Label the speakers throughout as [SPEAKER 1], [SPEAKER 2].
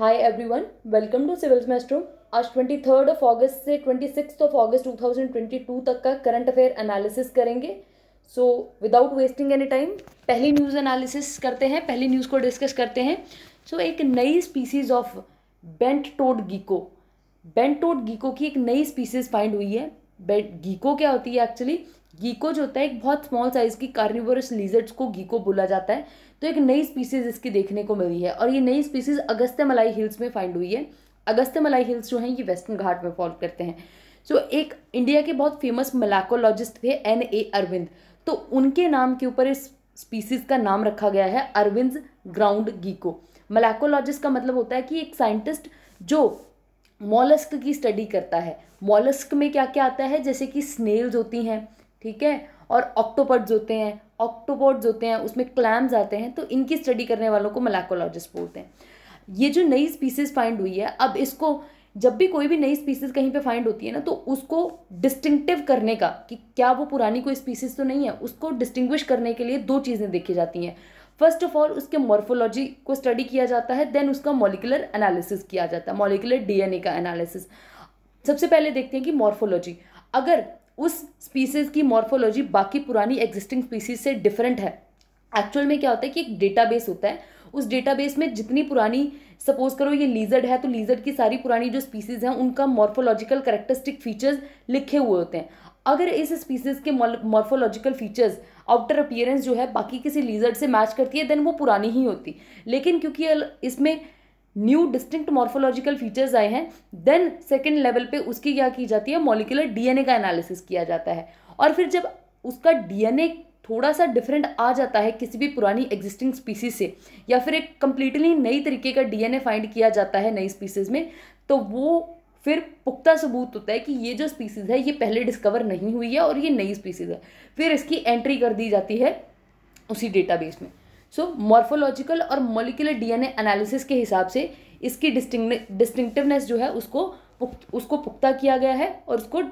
[SPEAKER 1] hi everyone welcome to civils maestro आज twenty third of August से twenty six of August two thousand twenty two तक का current affair analysis करेंगे so without wasting any time पहली news analysis करते हैं पहली news को डिस्कस करते हैं सो so, एक नई species of bent toed gecko bent toed gecko की एक नई स्पीसीज फाइंड हुई है बेंट गीको क्या होती है एक्चुअली गीको जो होता है एक बहुत स्मॉल साइज़ की कार्निवोरस लीजर्ट्स को गीको बोला जाता है तो एक नई स्पीसीज़ इसकी देखने को मिली है और ये नई स्पीसीज़ अगस्त्य मलाई हिल्स में फाइंड हुई है अगस्त्य मलाई हिल्स जो हैं ये वेस्टर्न घाट में फॉल करते हैं सो so, एक इंडिया के बहुत फेमस मलाकोलॉजिस्ट थे एन ए अरविंद तो उनके नाम के ऊपर इस स्पीसीज़ का नाम रखा गया है अरविंद ग्राउंड गीको मलाकोलॉजिस्ट का मतलब होता है कि एक साइंटिस्ट जो मॉलस्क की स्टडी करता है मॉलस्क में क्या क्या आता है जैसे कि स्नेल्स होती हैं ठीक है और ऑक्टोपर्ड्स होते हैं ऑक्टोपोड्स होते हैं उसमें क्लैम्स आते हैं तो इनकी स्टडी करने वालों को मलाकोलॉजिस्ट बोलते हैं ये जो नई स्पीसीज फाइंड हुई है अब इसको जब भी कोई भी नई स्पीसीज कहीं पे फाइंड होती है ना तो उसको डिस्टिंक्टिव करने का कि क्या वो पुरानी कोई स्पीसीज तो नहीं है उसको डिस्टिंग्विश करने के लिए दो चीज़ें देखी जाती हैं फर्स्ट ऑफ ऑल उसके मॉर्फोलॉजी को स्टडी किया जाता है देन उसका मॉलिकुलर एनालिसिस किया जाता है मॉलिकुलर डीएनए का एनालिसिस सबसे पहले देखते हैं कि मॉर्फोलॉजी अगर उस स्पीसीज़ की मॉर्फोलॉजी बाकी पुरानी एग्जिस्टिंग स्पीसीज से डिफरेंट है एक्चुअल में क्या होता है कि एक डेटाबेस होता है उस डेटाबेस में जितनी पुरानी सपोज करो ये लीजर्ड है तो लीजर्ड की सारी पुरानी जो स्पीसीज़ हैं उनका मॉर्फोलॉजिकल करेक्टरिस्टिक फीचर्स लिखे हुए होते हैं अगर इस स्पीसीज़ के मॉर्फोलॉजिकल फीचर्स आउटर अपियरेंस जो है बाकी किसी लीजर्ड से मैच करती है देन वो पुरानी ही होती लेकिन क्योंकि इसमें न्यू डिस्टिंक्ट मॉर्फोलॉजिकल फीचर्स आए हैं देन सेकेंड लेवल पे उसकी क्या की जाती है मॉलिकुलर डीएनए का एनालिसिस किया जाता है और फिर जब उसका डीएनए थोड़ा सा डिफरेंट आ जाता है किसी भी पुरानी एग्जिस्टिंग स्पीसीज से या फिर एक कम्प्लीटली नई तरीके का डीएनए फाइंड किया जाता है नई स्पीसीज में तो वो फिर पुख्ता सबूत होता है कि ये जो स्पीसीज़ है ये पहले डिस्कवर नहीं हुई है और ये नई स्पीसीज़ है फिर इसकी एंट्री कर दी जाती है उसी डेटाबेस में सो मॉर्फोलॉजिकल और मोलिकुलर डीएनए एनालिसिस के हिसाब से इसकी डिस्टिंग डिस्टिंक्टिवनेस जो है उसको उसको पुख्ता किया गया है और उसको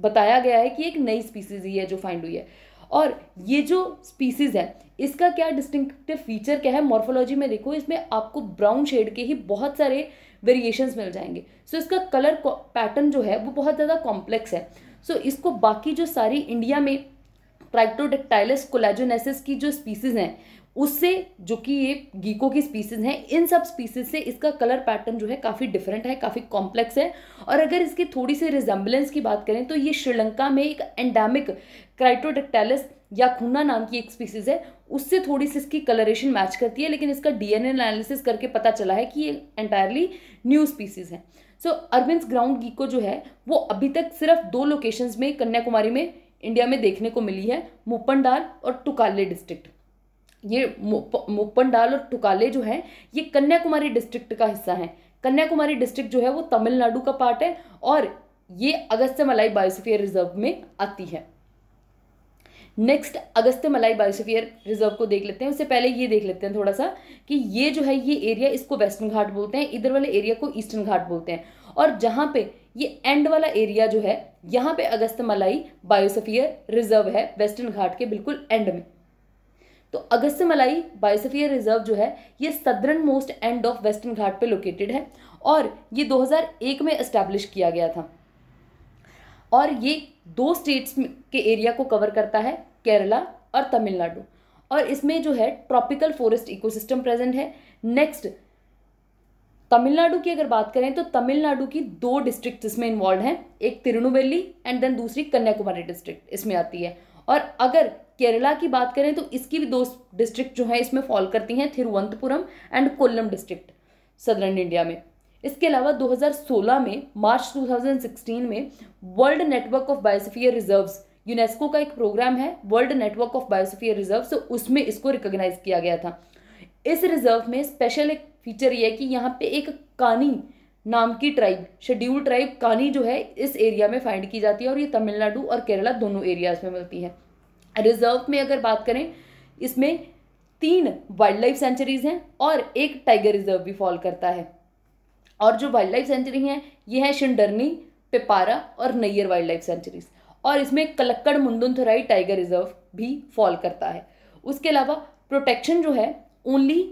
[SPEAKER 1] बताया गया है कि एक नई स्पीसीज ही है जो फाइंड हुई है और ये जो स्पीसीज़ है इसका क्या डिस्टिंक्टिव फीचर क्या है मॉर्फोलॉजी में देखो इसमें आपको ब्राउन शेड के ही बहुत सारे वेरिएशंस मिल जाएंगे सो so, इसका कलर पैटर्न जो है वो बहुत ज़्यादा कॉम्प्लेक्स है सो so, इसको बाकी जो सारी इंडिया में ट्राइक्टोडेक्टाइलस कोलेजोनेसिस की जो स्पीसीज़ हैं उससे जो कि ये गीको की स्पीसीज हैं इन सब स्पीसीज से इसका कलर पैटर्न जो है काफ़ी डिफरेंट है काफ़ी कॉम्प्लेक्स है और अगर इसकी थोड़ी सी रिजम्बलेंस की बात करें तो ये श्रीलंका में एक एंडेमिक क्राइटोडेक्टैलिस या खूना नाम की एक स्पीसीज है उससे थोड़ी सी इसकी कलरेशन मैच करती है लेकिन इसका डीएनए एनालिसिस करके पता चला है कि ये एंटायरली न्यू स्पीसीज है सो अर्बिन्स ग्राउंड गीको जो है वो अभी तक सिर्फ दो लोकेशंस में कन्याकुमारी में इंडिया में देखने को मिली है मुपनडाल और टुकाले डिस्ट्रिक्ट ये डाल और टुकाले जो है ये कन्याकुमारी डिस्ट्रिक्ट का हिस्सा है कन्याकुमारी डिस्ट्रिक्ट जो है वो तमिलनाडु का पार्ट है और ये अगस्त्य मलाई बायोस्फीयर रिजर्व में आती है next Agastya Malai biosphere reserve को देख लेते हैं उससे पहले ये देख लेते हैं थोड़ा सा कि ये जो है ये एरिया इसको वेस्टर्न घाट बोलते हैं इधर वाले एरिया को ईस्टर्न घाट बोलते हैं और जहाँ पे ये एंड वाला एरिया जो है यहाँ पे अगस्त्य मलाई बायोस्फीयर रिजर्व है वेस्टर्न घाट के बिल्कुल एंड में तो अगस्त मलाई बायोसफियर रिजर्व जो है ये southern most end of western Ghat पे लोकेटेड है और ये 2001 में एस्टेब्लिश किया गया था और ये दो स्टेट्स के एरिया को कवर करता है केरला और तमिलनाडु और इसमें जो है ट्रॉपिकल फॉरेस्ट इकोसिस्टम प्रेजेंट है नेक्स्ट तमिलनाडु की अगर बात करें तो तमिलनाडु की दो डिस्ट्रिक्ट इसमें इन्वॉल्व हैं एक तिरुनुवेली एंड देन दूसरी कन्याकुमारी डिस्ट्रिक्ट इसमें आती है और अगर केरला की बात करें तो इसकी भी दो डिस्ट्रिक्ट जो है इसमें फॉल करती हैं Thiruvananthapuram and Kollam district southern India में इसके अलावा 2016 में मार्च 2016 में world network of biosphere reserves UNESCO का एक प्रोग्राम है world network of biosphere reserve तो उसमें इसको रिकोगनाइज़ किया गया था इस रिजर्व में स्पेशल एक फीचर ये है कि यहाँ पे एक कानी नाम की ट्राइब शेड्यूल ट्राइब कानी जो है इस एरिया में फाइंड की जाती है और ये तमिलनाडु और केरला दोनों एरियाज में मिलती है रिजर्व में अगर बात करें इसमें तीन वाइल्ड लाइफ सेंचुरीज हैं और एक टाइगर रिजर्व भी फॉल करता है और जो वाइल्ड लाइफ सेंचुरी हैं ये हैं शिंडरनी पिपारा और नैयर वाइल्ड लाइफ सेंचुरीज और इसमें कलक्कड़ मुंदुनथुराई टाइगर रिजर्व भी फॉल करता है उसके अलावा प्रोटेक्शन जो है ओनली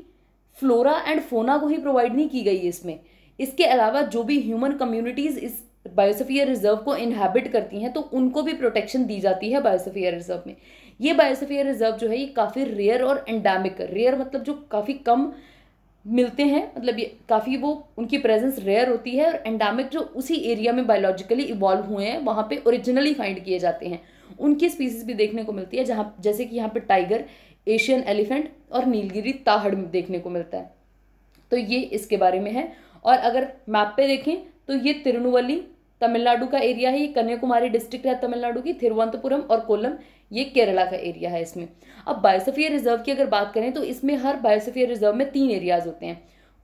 [SPEAKER 1] फ्लोरा एंड फोना को ही प्रोवाइड नहीं की गई है इसमें इसके अलावा जो भी ह्यूमन कम्युनिटीज़ इस बायोसफियर रिजर्व को इनहेबिट करती हैं तो उनको भी प्रोटेक्शन दी जाती है बायोसफियर रिजर्व में ये बायोसफियर रिजर्व जो है ये काफ़ी रेयर और एंडेमिक रेयर मतलब जो काफ़ी कम मिलते हैं मतलब ये काफ़ी वो उनकी प्रेजेंस रेयर होती है और एंडामिक जो उसी एरिया में बायोलॉजिकली इवॉल्व हुए हैं वहाँ पे ओरिजिनली फाइंड किए जाते हैं उनकी स्पीसीज भी देखने को मिलती है जहाँ जैसे कि यहाँ पे टाइगर एशियन एलिफेंट और नीलगिरी ताहड़ देखने को मिलता है तो ये इसके बारे में है और अगर मैप पे देखें तो ये तिरुनुवली तमिलनाडु का एरिया है ये कन्याकुमारी डिस्ट्रिक्ट है तमिलनाडु की थिरुवनंतपुरम और कोलम ये केरला का एरिया है इसमें अब बायोसफियर रिजर्व की अगर बात करें तो इसमें हर बायोसफियर रिजर्व में तीन एरियाज होते हैं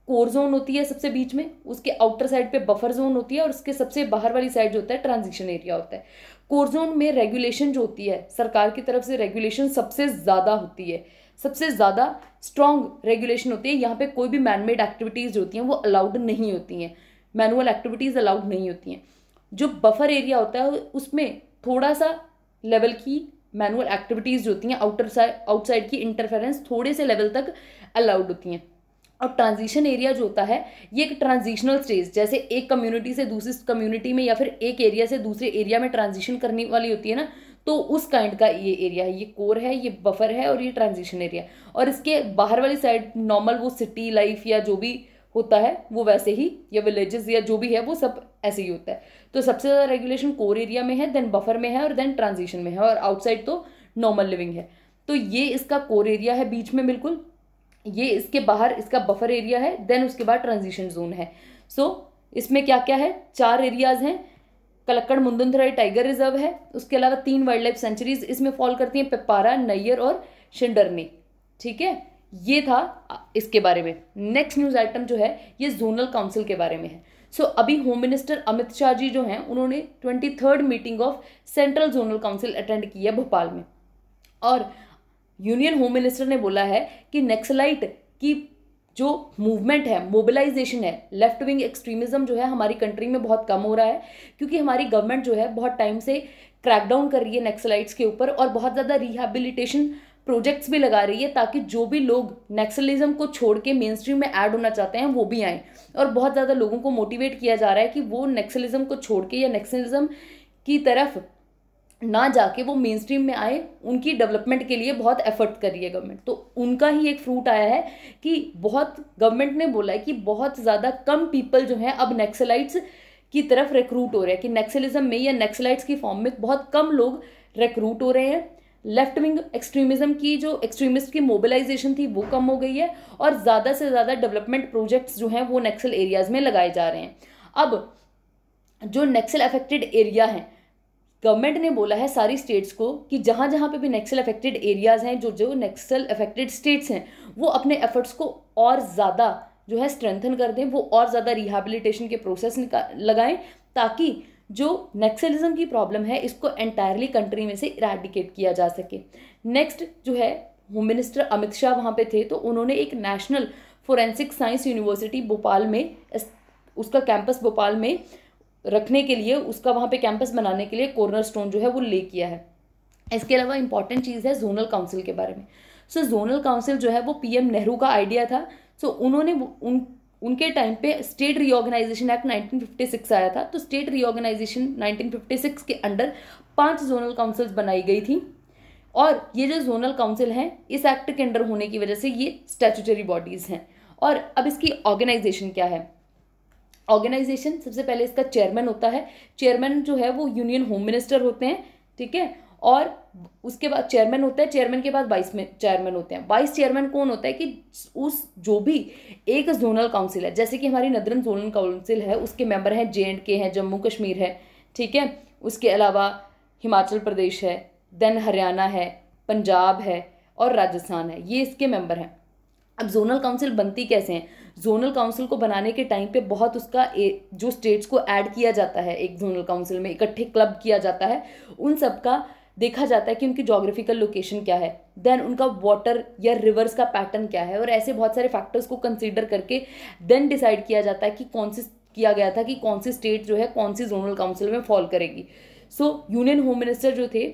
[SPEAKER 1] कोर जोन होती है सबसे बीच में उसके आउटर साइड पे बफर जोन होती है और उसके सबसे बाहर वाली साइड जो होता है ट्रांजिशन एरिया होता है कोर जोन में रेगुलेशन जो होती है सरकार की तरफ से रेगुलेशन सबसे ज़्यादा होती है सबसे ज़्यादा स्ट्रॉन्ग रेगुलेशन होती है यहाँ पे कोई भी मैनमेड एक्टिविटीज़ जो होती हैं वो अलाउड नहीं होती हैं मैनुअल एक्टिविटीज़ अलाउड नहीं होती हैं जो बफर एरिया होता है उसमें थोड़ा सा लेवल की मैनुअल एक्टिविटीज़ जो होती हैं आउटर आउटसाइड की इंटरफेरेंस थोड़े से लेवल तक अलाउड होती हैं और ट्रांजिशन एरिया जो होता है ये एक ट्रांजिशनल स्टेज जैसे एक कम्युनिटी से दूसरी कम्युनिटी में या फिर एक एरिया से दूसरे एरिया में ट्रांजिशन करने वाली होती है ना तो उस काइंड का ये एरिया है ये कोर है ये बफर है और ये ट्रांजिशन एरिया और इसके बाहर वाली साइड नॉर्मल वो सिटी लाइफ या जो भी होता है वो वैसे ही या विलेजेस या जो भी है वो सब ऐसे ही होता है तो सबसे ज़्यादा रेगुलेशन कोर एरिया में है देन बफर में है और देन ट्रांजिशन में है और आउटसाइड तो नॉर्मल लिविंग है तो ये इसका कोर एरिया है बीच में बिल्कुल ये इसके बाहर इसका बफर एरिया है देन उसके बाद ट्रांजिशन जोन है सो so, इसमें क्या क्या है चार एरियाज़ हैं कलक्कड़ मुंदनथराई टाइगर रिजर्व है उसके अलावा तीन वाइल्ड लाइफ सेंचुरीज इसमें फॉल करती हैं पिपारा नैयर और शिंडरनी ठीक है ये था इसके बारे में नेक्स्ट न्यूज़ आइटम जो है ये जोनल काउंसिल के बारे में है सो अभी होम मिनिस्टर अमित शाह जी जो हैं उन्होंने twenty third meeting of central zonal council attend की है भोपाल में और यूनियन होम मिनिस्टर ने बोला है कि नेक्सलाइट की जो मूवमेंट है मोबिलाइजेशन है लेफ्ट विंग एक्सट्रीमिज़्म जो है हमारी कंट्री में बहुत कम हो रहा है क्योंकि हमारी गवर्नमेंट जो है बहुत टाइम से क्रैकडाउन कर रही है नेक्सलाइट्स के ऊपर और बहुत ज़्यादा रिहेबिलिटेशन प्रोजेक्ट्स भी लगा रही है ताकि जो भी लोग नेक्सलिज्म को छोड़ के मेन स्ट्रीम में ऐड होना चाहते हैं वो भी आएँ और बहुत ज़्यादा लोगों को मोटिवेट किया जा रहा है कि वो नेक्सलिज्म को छोड़ के या नेक्सलिज्म की तरफ ना जाके वो मेन स्ट्रीम में आए उनकी डेवलपमेंट के लिए बहुत एफर्ट कर रही है गवर्नमेंट तो उनका ही एक फ्रूट आया है कि बहुत गवर्नमेंट ने बोला है कि बहुत ज़्यादा कम पीपल जो हैं अब नेक्सलाइट्स की तरफ रिक्रूट हो रहे हैं कि नेक्सलिज्म में या नेक्सलाइट्स की फॉर्म में बहुत कम लोग रिक्रूट हो रहे हैं लेफ्ट विंग एक्सट्रीमिज्म की जो एक्सट्रीमिस्ट की मोबिलाइजेशन थी वो कम हो गई है और ज़्यादा से ज़्यादा डेवलपमेंट प्रोजेक्ट्स जो हैं वो नेक्सल एरियाज़ में लगाए जा रहे हैं अब जो नेक्सल अफेक्टेड एरिया हैं गवर्नमेंट ने बोला है सारी स्टेट्स को कि जहाँ जहाँ पे भी नेक्सल अफेक्टेड एरियाज़ हैं जो जो नेक्सल अफेक्टेड स्टेट्स हैं वो अपने एफर्ट्स को और ज़्यादा जो है स्ट्रेंथन कर दें वो और ज़्यादा रिहेबिलिटेशन के प्रोसेस लगाएं ताकि जो नेक्सलिज्म की प्रॉब्लम है इसको एंटायरली कंट्री में से इराडिकेट किया जा सके नेक्स्ट जो है होम मिनिस्टर अमित शाह वहाँ पे थे तो उन्होंने एक national forensic science university Bhopal में उसका कैंपस भोपाल में रखने के लिए उसका वहाँ पे कैंपस बनाने के लिए कॉर्नर स्टोन जो है वो ले किया है इसके अलावा इंपॉर्टेंट चीज़ है जोनल काउंसिल के बारे में सो जोनल काउंसिल जो है वो पीएम नेहरू का आइडिया था सो so, उन्होंने उन उनके टाइम पे स्टेट रीऑर्गेनाइजेशन एक्ट 1956 आया था तो स्टेट रीऑर्गेनाइजेशन 1956 के अंडर पांच जोनल काउंसिल्स बनाई गई थी और ये जो जोनल काउंसिल हैं इस एक्ट के अंडर होने की वजह से ये स्टेचुटरी बॉडीज़ हैं और अब इसकी ऑर्गेनाइजेशन क्या है ऑर्गेनाइजेशन सबसे पहले इसका चेयरमैन होता है चेयरमैन जो है वो यूनियन होम मिनिस्टर होते हैं ठीक है और उसके बाद चेयरमैन होता है चेयरमैन के बाद वाइस में चेयरमैन होते हैं वाइस चेयरमैन कौन होता है कि उस जो भी एक जोनल काउंसिल है जैसे कि हमारी नदरन जोनल काउंसिल है उसके मेंबर हैं जे एंड के हैं जम्मू कश्मीर है ठीक है उसके अलावा हिमाचल प्रदेश है देन हरियाणा है पंजाब है और राजस्थान है ये इसके मेंबर हैं अब जोनल काउंसिल बनती कैसे हैं जोनल काउंसिल को बनाने के टाइम पे बहुत उसका ए, जो स्टेट्स को ऐड किया जाता है एक जोनल काउंसिल में इकट्ठे क्लब किया जाता है उन सब का देखा जाता है कि उनकी जोग्राफिकल लोकेशन क्या है देन उनका वाटर या रिवर्स का पैटर्न क्या है और ऐसे बहुत सारे फैक्टर्स को कंसिडर करके देन डिसाइड किया जाता है कि कौन सी किया गया था कि कौन सी स्टेट जो है कौन सी जोनल काउंसिल में फॉल करेगी सो यूनियन होम मिनिस्टर जो थे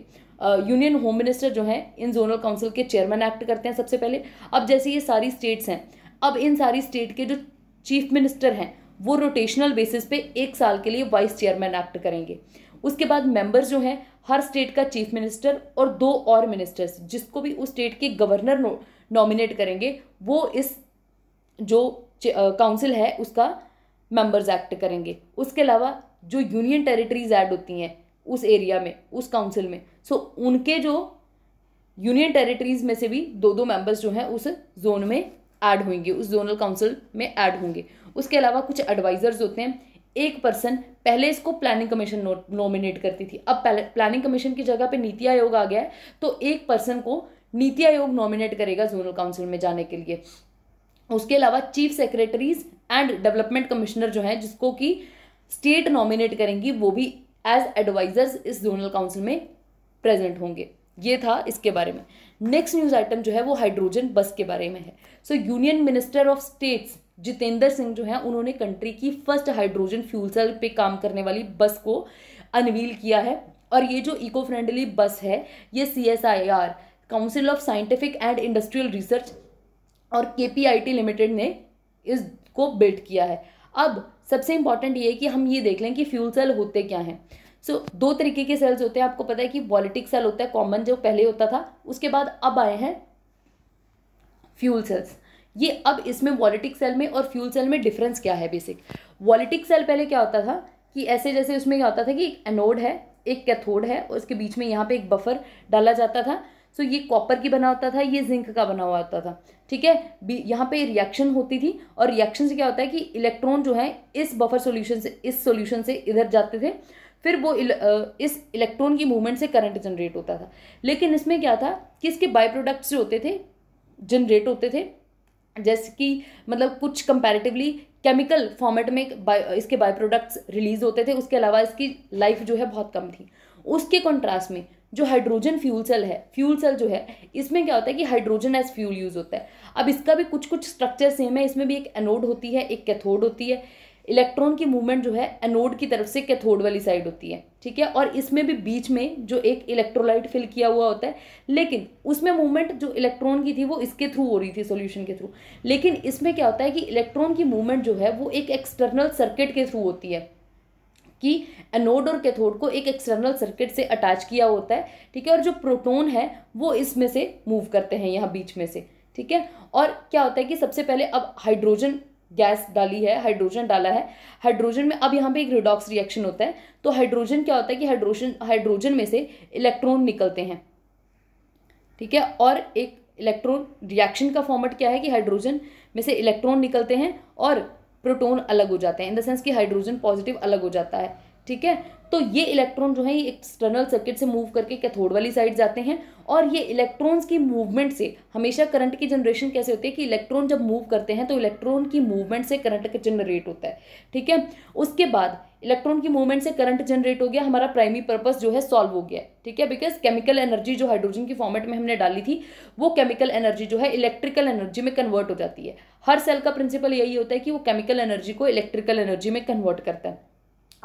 [SPEAKER 1] यूनियन होम मिनिस्टर जो हैं इन जोनल काउंसिल के चेयरमैन एक्ट करते हैं सबसे पहले अब जैसे ये सारी स्टेट्स हैं अब इन सारी स्टेट के जो चीफ मिनिस्टर हैं वो रोटेशनल बेसिस पे एक साल के लिए वाइस चेयरमैन एक्ट करेंगे उसके बाद मेंबर्स जो हैं हर स्टेट का चीफ मिनिस्टर और दो और मिनिस्टर्स जिसको भी उस स्टेट के गवर्नर नॉमिनेट करेंगे वो इस जो काउंसिल है उसका मेंबर्स एक्ट करेंगे उसके अलावा जो यूनियन टेरिटरीज ऐड होती हैं उस एरिया में उस काउंसिल में सो so, उनके जो यूनियन टेरिटरीज में से भी दो दो मेंबर्स जो हैं उस जोन में ऐड होंगे उस जोनल काउंसिल में ऐड होंगे उसके अलावा कुछ एडवाइज़र्स होते हैं एक पर्सन पहले इसको प्लानिंग कमीशन नॉमिनेट करती थी अब प्लानिंग कमीशन की जगह पे नीति आयोग आ गया है तो एक पर्सन को नीति आयोग नॉमिनेट करेगा जोनल काउंसिल में जाने के लिए उसके अलावा chief secretaries and development commissioner जो हैं जिसको कि स्टेट नॉमिनेट करेंगी वो भी एज एडवाइजर्स इस जोनल काउंसिल में प्रेजेंट होंगे ये था इसके बारे में नेक्स्ट न्यूज़ आइटम जो है वो हाइड्रोजन बस के बारे में है so union minister of states Jitendra Singh जो है उन्होंने कंट्री की फर्स्ट हाइड्रोजन फ्यूल सेल पे काम करने वाली बस को अनवील किया है और ये जो इको फ्रेंडली बस है ये C S I R council of scientific and industrial research और K P I T limited ने इसको बिल्ड किया है अब सबसे इंपॉर्टेंट ये है कि हम ये देख लें कि फ्यूल सेल होते क्या हैं सो so, दो तरीके के सेल्स होते हैं आपको पता है कि वॉलिटिक सेल होता है कॉमन जो पहले होता था उसके बाद अब आए हैं फ्यूल सेल्स ये अब इसमें वॉलिटिक सेल में और फ्यूल सेल में डिफरेंस क्या है बेसिक वॉलिटिक सेल पहले क्या होता था कि ऐसे जैसे उसमें क्या होता था कि एक एनोड है एक कैथोड है और इसके बीच में यहाँ पे एक बफर डाला जाता था सो ये कॉपर की बना होता था ये जिंक का बना हुआ होता था ठीक है यहाँ पे रिएक्शन होती थी और रिएक्शन से क्या होता है कि इलेक्ट्रॉन जो है इस बफर सोल्यूशन से इस सोल्यूशन से इधर जाते थे फिर वो इल, इस इलेक्ट्रॉन की मूवमेंट से करंट जनरेट होता था लेकिन इसमें क्या था कि इसके बाई प्रोडक्ट्स जो होते थे जनरेट होते थे जैसे कि मतलब कुछ कंपैरेटिवली केमिकल फॉर्मेट में बाय इसके बाय प्रोडक्ट्स रिलीज होते थे उसके अलावा इसकी लाइफ जो है बहुत कम थी उसके कॉन्ट्रास्ट में जो हाइड्रोजन फ्यूल सेल है फ्यूल सेल जो है इसमें क्या होता है कि हाइड्रोजन एज फ्यूल यूज़ होता है अब इसका भी कुछ कुछ स्ट्रक्चर सेम है इसमें भी एक एनोड होती है एक कैथोड होती है इलेक्ट्रॉन की मूवमेंट जो है एनोड की तरफ से कैथोड वाली साइड होती है ठीक है और इसमें भी बीच में जो एक इलेक्ट्रोलाइट फिल किया हुआ होता है लेकिन उसमें मूवमेंट जो इलेक्ट्रॉन की थी वो इसके थ्रू हो रही थी सॉल्यूशन के थ्रू लेकिन इसमें क्या होता है कि इलेक्ट्रॉन की मूवमेंट जो है वो एक एक्सटर्नल सर्किट के थ्रू होती है कि एनोड और कैथोड को एक एक्सटर्नल सर्किट से अटैच किया होता है ठीक है और जो प्रोटोन है वो इसमें से मूव करते हैं यहाँ बीच में से ठीक है और क्या होता है कि सबसे पहले अब हाइड्रोजन गैस डाली है हाइड्रोजन डाला है हाइड्रोजन में अब यहाँ पे एक रिडॉक्स रिएक्शन होता है तो हाइड्रोजन क्या होता है कि हाइड्रोजन हाइड्रोजन में से इलेक्ट्रॉन निकलते हैं ठीक है और एक इलेक्ट्रॉन रिएक्शन का फॉर्मेट क्या है कि हाइड्रोजन में से इलेक्ट्रॉन निकलते हैं और प्रोटोन अलग हो जाते हैं इन द सेंस कि हाइड्रोजन पॉजिटिव अलग हो जाता है ठीक है तो ये इलेक्ट्रॉन जो है ये एक्सटर्नल सर्किट से मूव करके कैथोड वाली साइड जाते हैं और ये इलेक्ट्रॉन्स की मूवमेंट से हमेशा करंट की जनरेशन कैसे होती है कि इलेक्ट्रॉन जब मूव करते हैं तो इलेक्ट्रॉन की मूवमेंट से करंट जनरेट होता है ठीक है उसके बाद इलेक्ट्रॉन की मूवमेंट से करंट जनरेट हो गया हमारा प्राइमरी पर्पस जो है सॉल्व हो गया ठीक है बिकॉज केमिकल एनर्जी जो हाइड्रोजन की फॉर्मेट में हमने डाली थी वो केमिकल एनर्जी जो है इलेक्ट्रिकल एनर्जी में कन्वर्ट हो जाती है हर सेल का प्रिंसिपल यही होता है कि वो केमिकल एनर्जी को इलेक्ट्रिकल एनर्जी में कन्वर्ट करता है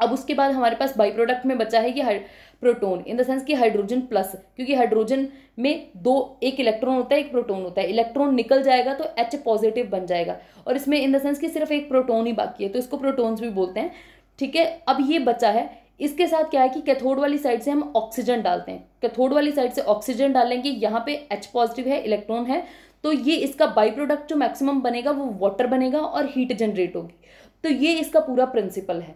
[SPEAKER 1] अब उसके बाद हमारे पास बाई प्रोडक्ट में बचा है ये प्रोटोन इन द सेंस कि हाइड्रोजन प्लस क्योंकि हाइड्रोजन में दो एक इलेक्ट्रॉन होता है एक प्रोटोन होता है इलेक्ट्रॉन निकल जाएगा तो एच पॉजिटिव बन जाएगा और इसमें इन द सेंस कि सिर्फ एक प्रोटोन ही बाकी है तो इसको प्रोटोन्स भी बोलते हैं ठीक है अब ये बचा है इसके साथ क्या है कि कैथोड वाली साइड से हम ऑक्सीजन डालते हैं कैथोड वाली साइड से ऑक्सीजन डालेंगे यहाँ पे एच पॉजिटिव है इलेक्ट्रॉन है तो ये इसका बाई प्रोडक्ट जो मैक्सिमम बनेगा वो वाटर बनेगा और हीट जनरेट होगी तो ये इसका पूरा प्रिंसिपल है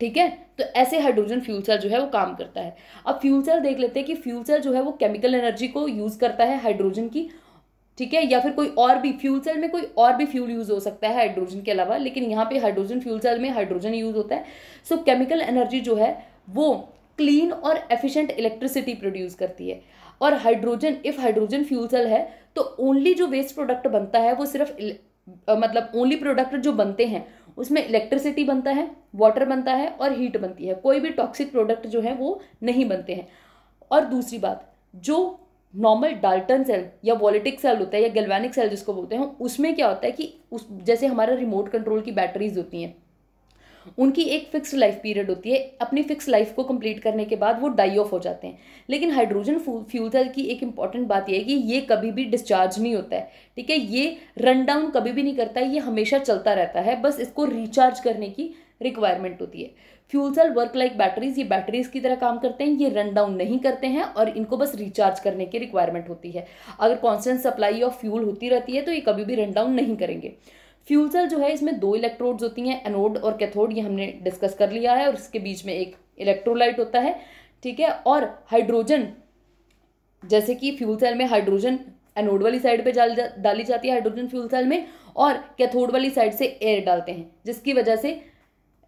[SPEAKER 1] ठीक है तो ऐसे हाइड्रोजन फ्यूल सेल जो है वो काम करता है अब फ्यूल सेल देख लेते हैं कि फ्यूल सेल जो है वो केमिकल एनर्जी को यूज़ करता है हाइड्रोजन की ठीक है या फिर कोई और भी फ्यूल सेल में कोई और भी फ्यूल यूज़ हो सकता है हाइड्रोजन के अलावा लेकिन यहाँ पे हाइड्रोजन फ्यूल सेल में हाइड्रोजन यूज़ होता है सो केमिकल एनर्जी जो है वो क्लीन और एफिशिएंट इलेक्ट्रिसिटी प्रोड्यूस करती है और hydrogen if hydrogen fuel cell है तो ओनली जो वेस्ट प्रोडक्ट बनता है वो सिर्फ मतलब ओनली प्रोडक्ट जो बनते हैं उसमें इलेक्ट्रिसिटी बनता है वाटर बनता है और हीट बनती है कोई भी टॉक्सिक प्रोडक्ट जो है वो नहीं बनते हैं और दूसरी बात जो नॉर्मल डाल्टन सेल या वॉलिटिक सेल होता है या गैल्वेनिक सेल जिसको बोलते हैं उसमें क्या होता है कि उस जैसे हमारा रिमोट कंट्रोल की बैटरीज होती हैं उनकी एक फिक्स लाइफ पीरियड होती है अपनी फिक्स लाइफ को कंप्लीट करने के बाद वो डाई ऑफ हो जाते हैं लेकिन हाइड्रोजन फ्यूल सेल की एक इंपॉर्टेंट बात यह है कि ये कभी भी डिस्चार्ज नहीं होता है ठीक है ये रन डाउन कभी भी नहीं करता है ये हमेशा चलता रहता है बस इसको रिचार्ज करने की रिक्वायरमेंट होती है fuel cell work like batteries ये बैटरीज की तरह काम करते हैं ये रन डाउन नहीं करते हैं और इनको बस रिचार्ज करने की रिक्वायरमेंट होती है अगर कॉन्स्टेंट सप्लाई ऑफ फ्यूल होती रहती है तो ये कभी भी रन डाउन नहीं करेंगे फ्यूल सेल जो है इसमें दो इलेक्ट्रोड्स होती हैं एनोड और कैथोड ये हमने डिस्कस कर लिया है और इसके बीच में एक इलेक्ट्रोलाइट होता है ठीक है और हाइड्रोजन जैसे कि फ्यूल सेल में हाइड्रोजन एनोड वाली साइड पे डाली जाती है हाइड्रोजन फ्यूल सेल में और कैथोड वाली साइड से एयर डालते हैं जिसकी वजह से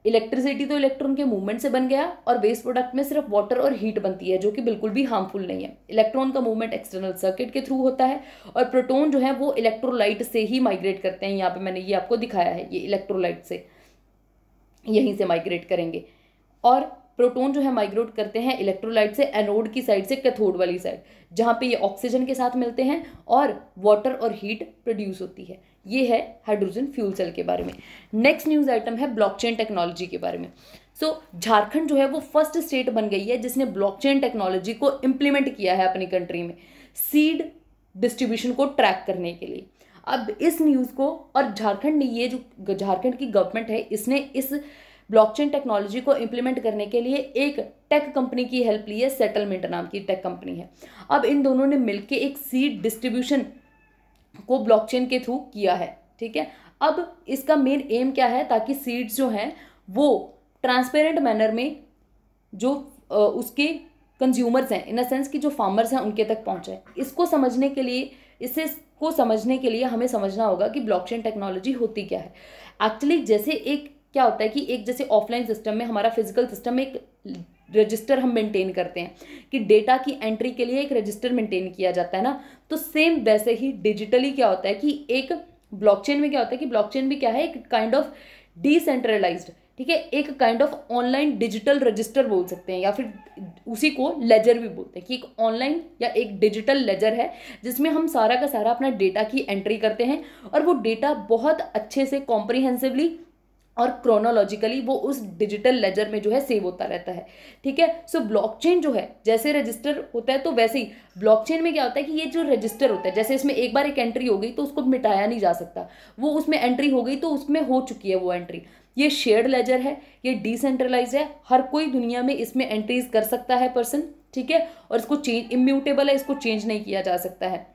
[SPEAKER 1] इलेक्ट्रिसिटी तो इलेक्ट्रॉन के मूवमेंट से बन गया और वेस्ट प्रोडक्ट में सिर्फ वाटर और हीट बनती है जो कि बिल्कुल भी हार्मफुल नहीं है इलेक्ट्रॉन का मूवमेंट एक्सटर्नल सर्किट के थ्रू होता है और प्रोटोन जो है वो इलेक्ट्रोलाइट से ही माइग्रेट करते हैं यहाँ पे मैंने ये आपको दिखाया है ये इलेक्ट्रोलाइट से यहीं से माइग्रेट करेंगे और प्रोटोन जो है माइग्रेट करते हैं इलेक्ट्रोलाइट से एनोड की साइड से कैथोड वाली साइड जहाँ पर ये ऑक्सीजन के साथ मिलते हैं और वाटर और हीट प्रोड्यूस होती है ये है हाइड्रोजन फ्यूल सेल के बारे में नेक्स्ट न्यूज़ आइटम है ब्लॉकचेन टेक्नोलॉजी के बारे में सो so, झारखंड जो है वो फर्स्ट स्टेट बन गई है जिसने ब्लॉकचेन टेक्नोलॉजी को इम्प्लीमेंट किया है अपनी कंट्री में सीड डिस्ट्रीब्यूशन को ट्रैक करने के लिए अब इस न्यूज़ को और झारखंड ने ये जो झारखंड की गवर्नमेंट है इसने इस ब्लॉकचेन टेक्नोलॉजी को इम्प्लीमेंट करने के लिए एक टेक कंपनी की हेल्प ली है सेटलमेंट नाम की टेक कंपनी है अब इन दोनों ने मिलकर एक सीड डिस्ट्रीब्यूशन को ब्लॉकचेन के थ्रू किया है ठीक है अब इसका मेन एम क्या है ताकि सीड्स जो हैं वो ट्रांसपेरेंट मैनर में जो उसके कंज्यूमर्स हैं इन अ सेंस कि जो फार्मर्स हैं उनके तक पहुंचे इसको समझने के लिए इसे को समझने के लिए हमें समझना होगा कि ब्लॉकचेन टेक्नोलॉजी होती क्या है एक्चुअली जैसे एक क्या होता है कि एक जैसे ऑफलाइन सिस्टम में हमारा फिजिकल सिस्टम एक रजिस्टर हम मेंटेन करते हैं कि डेटा की एंट्री के लिए एक रजिस्टर मेंटेन किया जाता है ना तो सेम वैसे ही डिजिटली क्या होता है कि एक ब्लॉकचेन में क्या होता है कि ब्लॉकचेन भी क्या है एक काइंड ऑफ डिसेंट्रलाइज्ड ठीक है एक kind of online digital register बोल सकते हैं या फिर उसी को लेजर भी बोलते हैं कि एक ऑनलाइन या एक डिजिटल लेजर है जिसमें हम सारा का सारा अपना डेटा की एंट्री करते हैं और वो डेटा बहुत अच्छे से कॉम्प्रिहेंसिवली और क्रोनोलॉजिकली वो उस डिजिटल लेजर में जो है सेव होता रहता है ठीक है सो so, ब्लॉकचेन जो है जैसे रजिस्टर होता है तो वैसे ही ब्लॉकचेन में क्या होता है कि ये जो रजिस्टर होता है जैसे इसमें एक बार एक एंट्री हो गई तो उसको मिटाया नहीं जा सकता वो उसमें एंट्री हो गई तो उसमें हो चुकी है वो एंट्री ये शेयर्ड लेजर है ये डिसेंट्रलाइज है हर कोई दुनिया में इसमें एंट्रीज कर सकता है पर्सन ठीक है और इसको चेंज इम्यूटेबल है इसको चेंज नहीं किया जा सकता है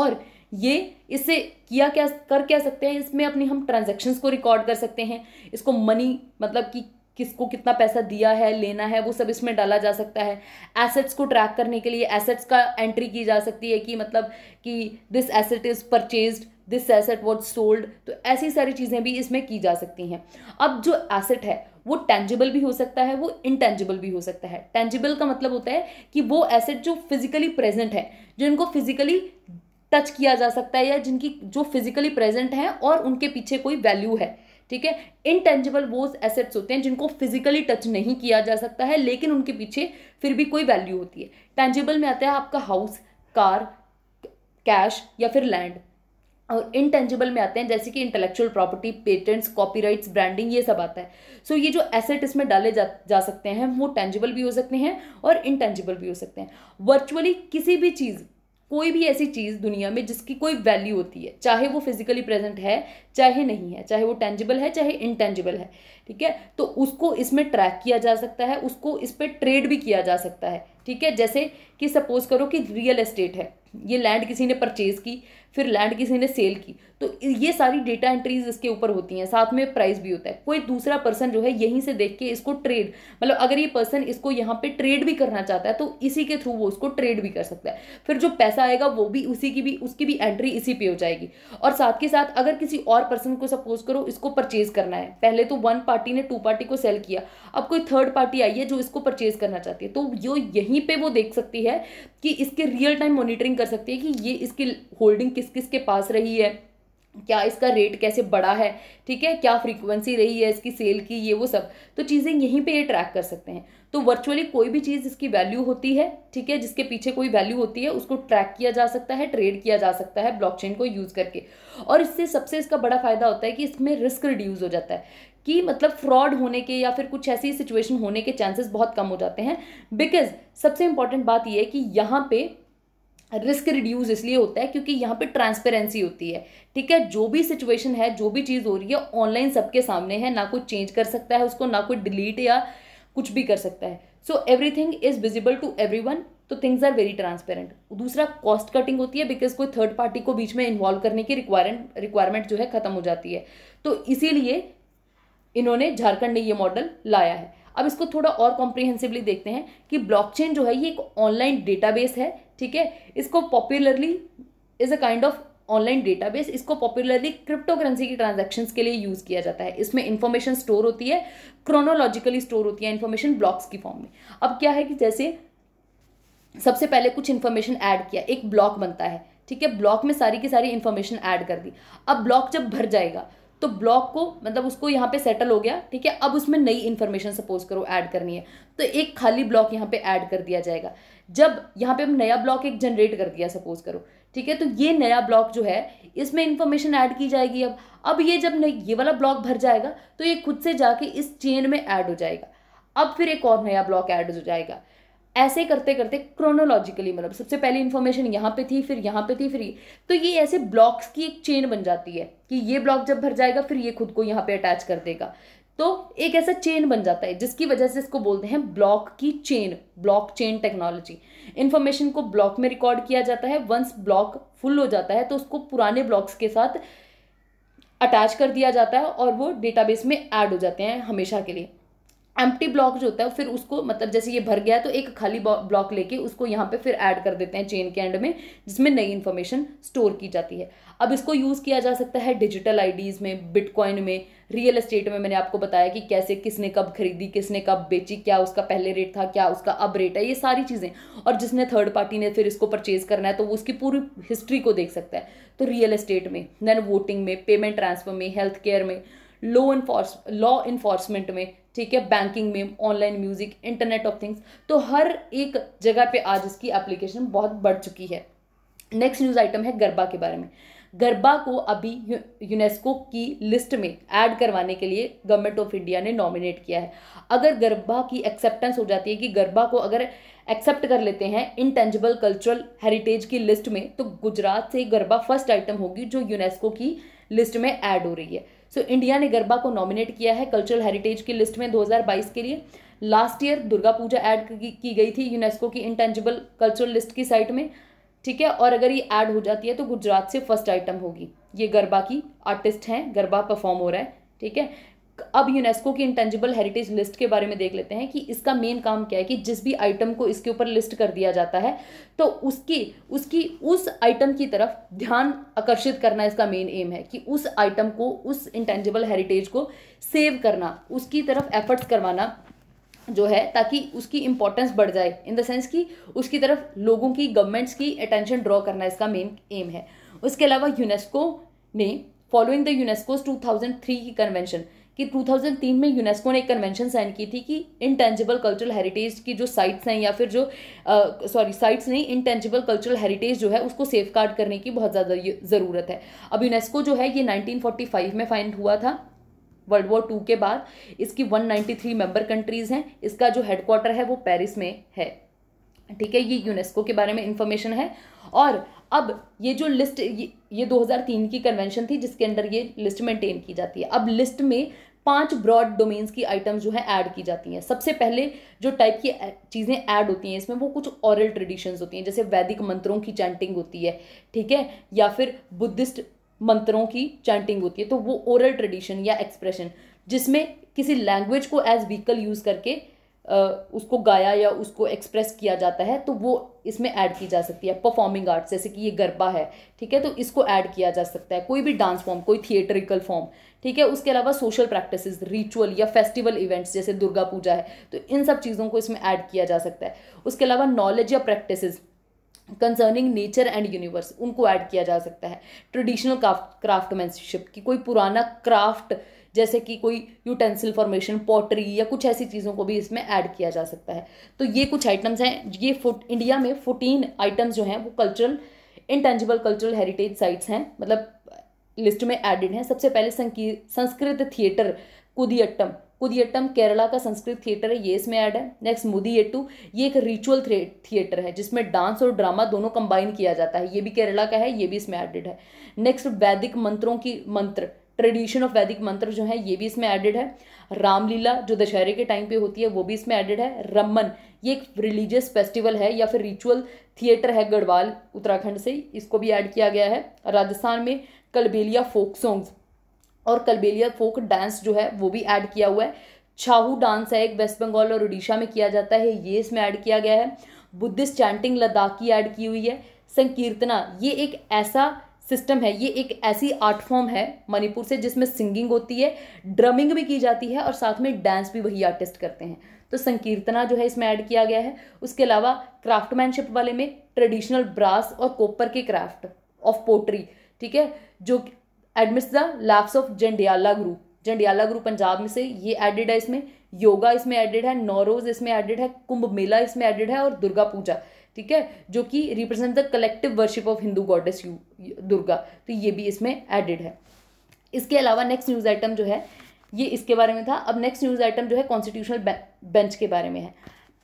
[SPEAKER 1] और ये इसे किया क्या कर क्या सकते हैं इसमें अपनी हम ट्रांजेक्शन्स को रिकॉर्ड कर सकते हैं इसको मनी मतलब कि किसको कितना पैसा दिया है लेना है वो सब इसमें डाला जा सकता है एसेट्स को ट्रैक करने के लिए एसेट्स का एंट्री की जा सकती है कि मतलब कि this asset is purchased this asset was sold तो ऐसी सारी चीज़ें भी इसमें की जा सकती हैं अब जो एसेट है वो टेंजिबल भी हो सकता है वो इनटेंजिबल भी हो सकता है टेंजिबल का मतलब होता है कि वो एसेट जो फिजिकली प्रेजेंट है जो इनको फिजिकली टच किया जा सकता है या जिनकी जो फिजिकली प्रेजेंट हैं और उनके पीछे कोई वैल्यू है ठीक है इनटेंजिबल वो एसेट्स होते हैं जिनको फिजिकली टच नहीं किया जा सकता है लेकिन उनके पीछे फिर भी कोई वैल्यू होती है टेंजिबल में आता है आपका हाउस कार कैश या फिर लैंड और इनटेंजिबल में आते हैं जैसे कि intellectual property patents copyrights branding ये सब आता है सो so, ये जो एसेट इसमें डाले जा जा सकते हैं वो टेंजिबल भी हो सकते हैं और इनटेंजिबल भी हो सकते हैं वर्चुअली किसी भी चीज़ कोई भी ऐसी चीज़ दुनिया में जिसकी कोई वैल्यू होती है चाहे वो फिजिकली प्रेजेंट है चाहे नहीं है चाहे वो टेंजिबल है चाहे इनटेंजिबल है ठीक है तो उसको इसमें ट्रैक किया जा सकता है उसको इस पर ट्रेड भी किया जा सकता है ठीक है जैसे कि सपोज करो कि रियल एस्टेट है ये लैंड किसी ने परचेज़ की फिर लैंड किसी ने सेल की तो ये सारी डेटा एंट्रीज इसके ऊपर होती हैं साथ में प्राइस भी होता है कोई दूसरा पर्सन जो है यहीं से देख के इसको ट्रेड मतलब अगर ये पर्सन इसको यहाँ पे ट्रेड भी करना चाहता है तो इसी के थ्रू वो उसको ट्रेड भी कर सकता है फिर जो पैसा आएगा वो भी उसी की भी उसकी भी एंट्री इसी पे हो जाएगी और साथ के साथ अगर किसी और पर्सन को सपोज करो इसको परचेज करना है पहले तो वन पार्टी ने टू पार्टी को सेल किया अब कोई थर्ड पार्टी आई है जो इसको परचेज करना चाहती है तो यो यहीं पर वो देख सकती है कि इसके रियल टाइम मॉनिटरिंग कर सकती है कि ये इसकी होल्डिंग किस किस के पास रही है क्या इसका रेट कैसे बढ़ा है ठीक है क्या फ्रीक्वेंसी रही है इसकी सेल की ये वो सब तो चीज़ें यहीं पे ये ट्रैक कर सकते हैं तो वर्चुअली कोई भी चीज़ इसकी वैल्यू होती है ठीक है जिसके पीछे कोई वैल्यू होती है उसको ट्रैक किया जा सकता है ट्रेड किया जा सकता है ब्लॉकचेन को यूज़ करके और इससे सबसे इसका बड़ा फ़ायदा होता है कि इसमें रिस्क रिड्यूज़ हो जाता है कि मतलब फ्रॉड होने के या फिर कुछ ऐसी सिचुएशन होने के चांसेस बहुत कम हो जाते हैं बिकॉज सबसे इंपॉर्टेंट बात यह है कि यहाँ पे रिस्क रिड्यूस इसलिए होता है क्योंकि यहाँ पे ट्रांसपेरेंसी होती है ठीक है जो भी सिचुएशन है जो भी चीज़ हो रही है ऑनलाइन सबके सामने है ना कोई चेंज कर सकता है उसको ना कोई डिलीट या कुछ भी कर सकता है so everything is visible to everyone तो थिंग्स आर वेरी ट्रांसपेरेंट दूसरा कॉस्ट कटिंग होती है बिकॉज कोई थर्ड पार्टी को बीच में इन्वॉल्व करने की रिक्वायरमेंट रिक्वायरमेंट जो है ख़त्म हो जाती है तो इसीलिए इन्होंने झारखंड ने ये मॉडल लाया है अब इसको थोड़ा और कॉम्प्रिहेंसिवली देखते हैं कि ब्लॉकचेन जो है ये एक ऑनलाइन डेटाबेस है ठीक है इसको popularly is a kind of online database इसको पॉपुलरली क्रिप्टो करेंसी की ट्रांजेक्शन के लिए यूज़ किया जाता है इसमें इंफॉर्मेशन स्टोर होती है क्रोनोलॉजिकली स्टोर होती है इन्फॉर्मेशन ब्लॉक्स की फॉर्म में अब क्या है कि जैसे सबसे पहले कुछ इन्फॉर्मेशन ऐड किया एक ब्लॉक बनता है ठीक है ब्लॉक में सारी की सारी इंफॉर्मेशन ऐड कर दी अब ब्लॉक जब भर जाएगा तो ब्लॉक को मतलब उसको यहाँ पे सेटल हो गया ठीक है अब उसमें नई इन्फॉर्मेशन सपोज करो ऐड करनी है तो एक खाली ब्लॉक यहाँ पे ऐड कर दिया जाएगा जब यहाँ पे हम नया ब्लॉक एक जनरेट कर दिया सपोज करो ठीक है तो ये नया ब्लॉक जो है इसमें इन्फॉर्मेशन ऐड की जाएगी अब अब ये जब ये वाला ब्लॉक भर जाएगा तो ये खुद से जाके इस चेन में ऐड हो जाएगा अब फिर एक और नया ब्लॉक ऐड हो जाएगा ऐसे करते करते क्रोनोलॉजिकली मतलब सबसे पहले इन्फॉर्मेशन यहाँ पे थी फिर यहाँ पे थी फिर ये तो ये ऐसे ब्लॉक्स की एक चेन बन जाती है कि ये ब्लॉक जब भर जाएगा फिर ये खुद को यहाँ पे अटैच कर देगा तो एक ऐसा चेन बन जाता है जिसकी वजह से इसको बोलते हैं ब्लॉक की chain blockchain technology information को ब्लॉक में रिकॉर्ड किया जाता है वंस ब्लॉक फुल हो जाता है तो उसको पुराने ब्लॉक्स के साथ अटैच कर दिया जाता है और वो डेटाबेस में ऐड हो जाते हैं हमेशा के लिए एम्प्टी ब्लॉक जो होता है फिर उसको मतलब जैसे ये भर गया तो एक खाली ब्लॉक लेके उसको यहाँ पे फिर ऐड कर देते हैं चेन के एंड में जिसमें नई इन्फॉर्मेशन स्टोर की जाती है अब इसको यूज़ किया जा सकता है डिजिटल आईडीज़ में बिटकॉइन में रियल एस्टेट में मैंने आपको बताया कि कैसे किसने कब खरीदी किसने कब बेची क्या उसका पहले रेट था क्या उसका अब रेट है ये सारी चीज़ें और जिसने थर्ड पार्टी ने फिर इसको परचेज करना है तो वो उसकी पूरी हिस्ट्री को देख सकता है तो रियल एस्टेट में देन वोटिंग में पेमेंट ट्रांसफर में हेल्थ केयर में लॉ इन्फोर्स लॉ इन्फोर्समेंट में ठीक है बैंकिंग में online music internet of things तो हर एक जगह पे आज इसकी एप्लीकेशन बहुत बढ़ चुकी है नेक्स्ट न्यूज़ आइटम है गरबा के बारे में गरबा को अभी यूनेस्को की लिस्ट में ऐड करवाने के लिए गवर्नमेंट ऑफ इंडिया ने नॉमिनेट किया है अगर गरबा की एक्सेप्टेंस हो जाती है कि गरबा को अगर एक्सेप्ट कर लेते हैं इनटेंजिबल कल्चरल हेरिटेज की लिस्ट में तो गुजरात से गरबा फर्स्ट आइटम होगी जो यूनेस्को की लिस्ट में ऐड हो रही है सो इंडिया ने गरबा को नॉमिनेट किया है कल्चरल हेरिटेज की लिस्ट में 2022 के लिए last year Durga Puja add की गई थी यूनेस्को की इंटेंजिबल कल्चरल लिस्ट की साइट में ठीक है और अगर ये ऐड हो जाती है तो गुजरात से फर्स्ट आइटम होगी ये गरबा की आर्टिस्ट हैं गरबा परफॉर्म हो रहा है ठीक है अब यूनेस्को की इंटेंजिबल हेरिटेज लिस्ट के बारे में देख लेते हैं कि इसका मेन काम क्या है कि जिस भी आइटम को इसके ऊपर लिस्ट कर दिया जाता है तो उसकी उसकी उस आइटम की तरफ ध्यान आकर्षित करना इसका मेन एम है कि उस आइटम को उस इंटेंजिबल हेरिटेज को सेव करना उसकी तरफ एफर्ट्स करवाना जो है ताकि उसकी इंपॉर्टेंस बढ़ जाए इन द सेंस कि उसकी तरफ लोगों की गवर्नमेंट्स की अटेंशन ड्रॉ करना इसका मेन एम है उसके अलावा यूनेस्को ने फॉलोइंग द यूनेस्कोज 2003 की कन्वेंशन कि 2003 में यूनेस्को ने एक कन्वेंशन साइन की थी कि इंटेंजिबल कल्चरल हेरिटेज की जो साइट्स हैं या फिर जो सॉरी साइट्स नहीं इंटेंजिबल कल्चरल हेरिटेज जो है उसको सेफ करने की बहुत ज़्यादा ज़रूरत है अब यूनेस्को जो है ये 1945 में फाइंड हुआ था वर्ल्ड वॉर टू के बाद इसकी 193 मेंबर कंट्रीज़ हैं इसका जो हेडक्वार्टर है वो पेरिस में है ठीक है ये यूनेस्को के बारे में इंफॉर्मेशन है और अब ये जो लिस्ट ये, ये 2003 की कन्वेंशन थी जिसके अंदर ये लिस्ट मेंटेन की जाती है अब लिस्ट में पांच ब्रॉड डोमेन्स की आइटम्स जो है ऐड की जाती हैं सबसे पहले जो टाइप की चीज़ें ऐड होती हैं इसमें वो कुछ औरल ट्रेडिशंस होती हैं जैसे वैदिक मंत्रों की चैंटिंग होती है ठीक है या फिर बुद्धिस्ट मंत्रों की चैंटिंग होती है तो वो ओरल ट्रेडिशन या एक्सप्रेशन जिसमें किसी लैंग्वेज को एज व्हीकल यूज़ करके उसको गाया या उसको एक्सप्रेस किया जाता है तो वो इसमें ऐड की जा सकती है परफॉर्मिंग आर्ट्स जैसे कि ये गरबा है ठीक है तो इसको ऐड किया जा सकता है कोई भी डांस फॉर्म कोई थिएटरिकल फॉर्म ठीक है उसके अलावा सोशल प्रैक्टिसेस रिचुअल या फेस्टिवल इवेंट्स जैसे दुर्गा पूजा है तो इन सब चीज़ों को इसमें ऐड किया जा सकता है उसके अलावा नॉलेज या practices concerning nature and universe उनको ऐड किया जा सकता है ट्रेडिशनल क्राफ्ट क्राफ्टमैनशिप की कोई पुराना क्राफ्ट जैसे कि कोई यूटेंसिल फॉर्मेशन पॉटरी या कुछ ऐसी चीज़ों को भी इसमें ऐड किया जा सकता है तो ये कुछ आइटम्स हैं ये फुट इंडिया में फोर्टीन आइटम्स जो हैं वो cultural intangible cultural heritage sites हैं मतलब लिस्ट में एडिड हैं सबसे पहले संस्कृत थिएटर कुदियट्टम कुदियट्टम केरला का संस्कृत थिएटर है ये इसमें ऐड है नेक्स्ट मुदियट्टू ये एक रिचुअल थिएटर है जिसमें डांस और ड्रामा दोनों कंबाइन किया जाता है ये भी केरला का है ये भी इसमें एडिड है नेक्स्ट वैदिक मंत्रों की मंत्र ट्रेडिशन ऑफ वैदिक मंत्र जो है ये भी इसमें एडिड है रामलीला जो दशहरे के टाइम पे होती है वो भी इसमें एडिड है रमन ये एक रिलीजियस फेस्टिवल है या फिर रिचुअल थिएटर है गढ़वाल उत्तराखंड से इसको भी ऐड किया गया है राजस्थान में कलबेलिया फोक सॉन्ग्स और कलबेलिया फोक डांस जो है वो भी ऐड किया हुआ है छाहू डांस है एक वेस्ट बंगाल और उड़ीसा में किया जाता है ये इसमें ऐड किया गया है बुद्धिस्ट चैंटिंग लद्दाख की ऐड की हुई है संकीर्तना ये एक ऐसा सिस्टम है ये एक ऐसी आर्ट फॉर्म है मणिपुर से जिसमें सिंगिंग होती है ड्रमिंग भी की जाती है और साथ में डांस भी वही आर्टिस्ट करते हैं तो संकीर्तना जो है इसमें ऐड किया गया है उसके अलावा क्राफ्टमैनशिप वाले में ट्रेडिशनल ब्रास और कोपर के क्राफ्ट ऑफ पोट्री ठीक है जो admits the labs of Jandiala group Jandiala group Punjab में से ये एडिड है इसमें योगा इसमें एडिड है नौरोज इसमें एडिड है कुंभ मेला इसमें एडिड है और दुर्गा पूजा ठीक है जो कि represent the collective worship of Hindu goddess यू दुर्गा तो ये भी इसमें एडिड है इसके अलावा नेक्स्ट न्यूज़ आइटम जो है ये इसके बारे में था अब नेक्स्ट न्यूज़ आइटम जो है कॉन्स्टिट्यूशनल बेंच के बारे में है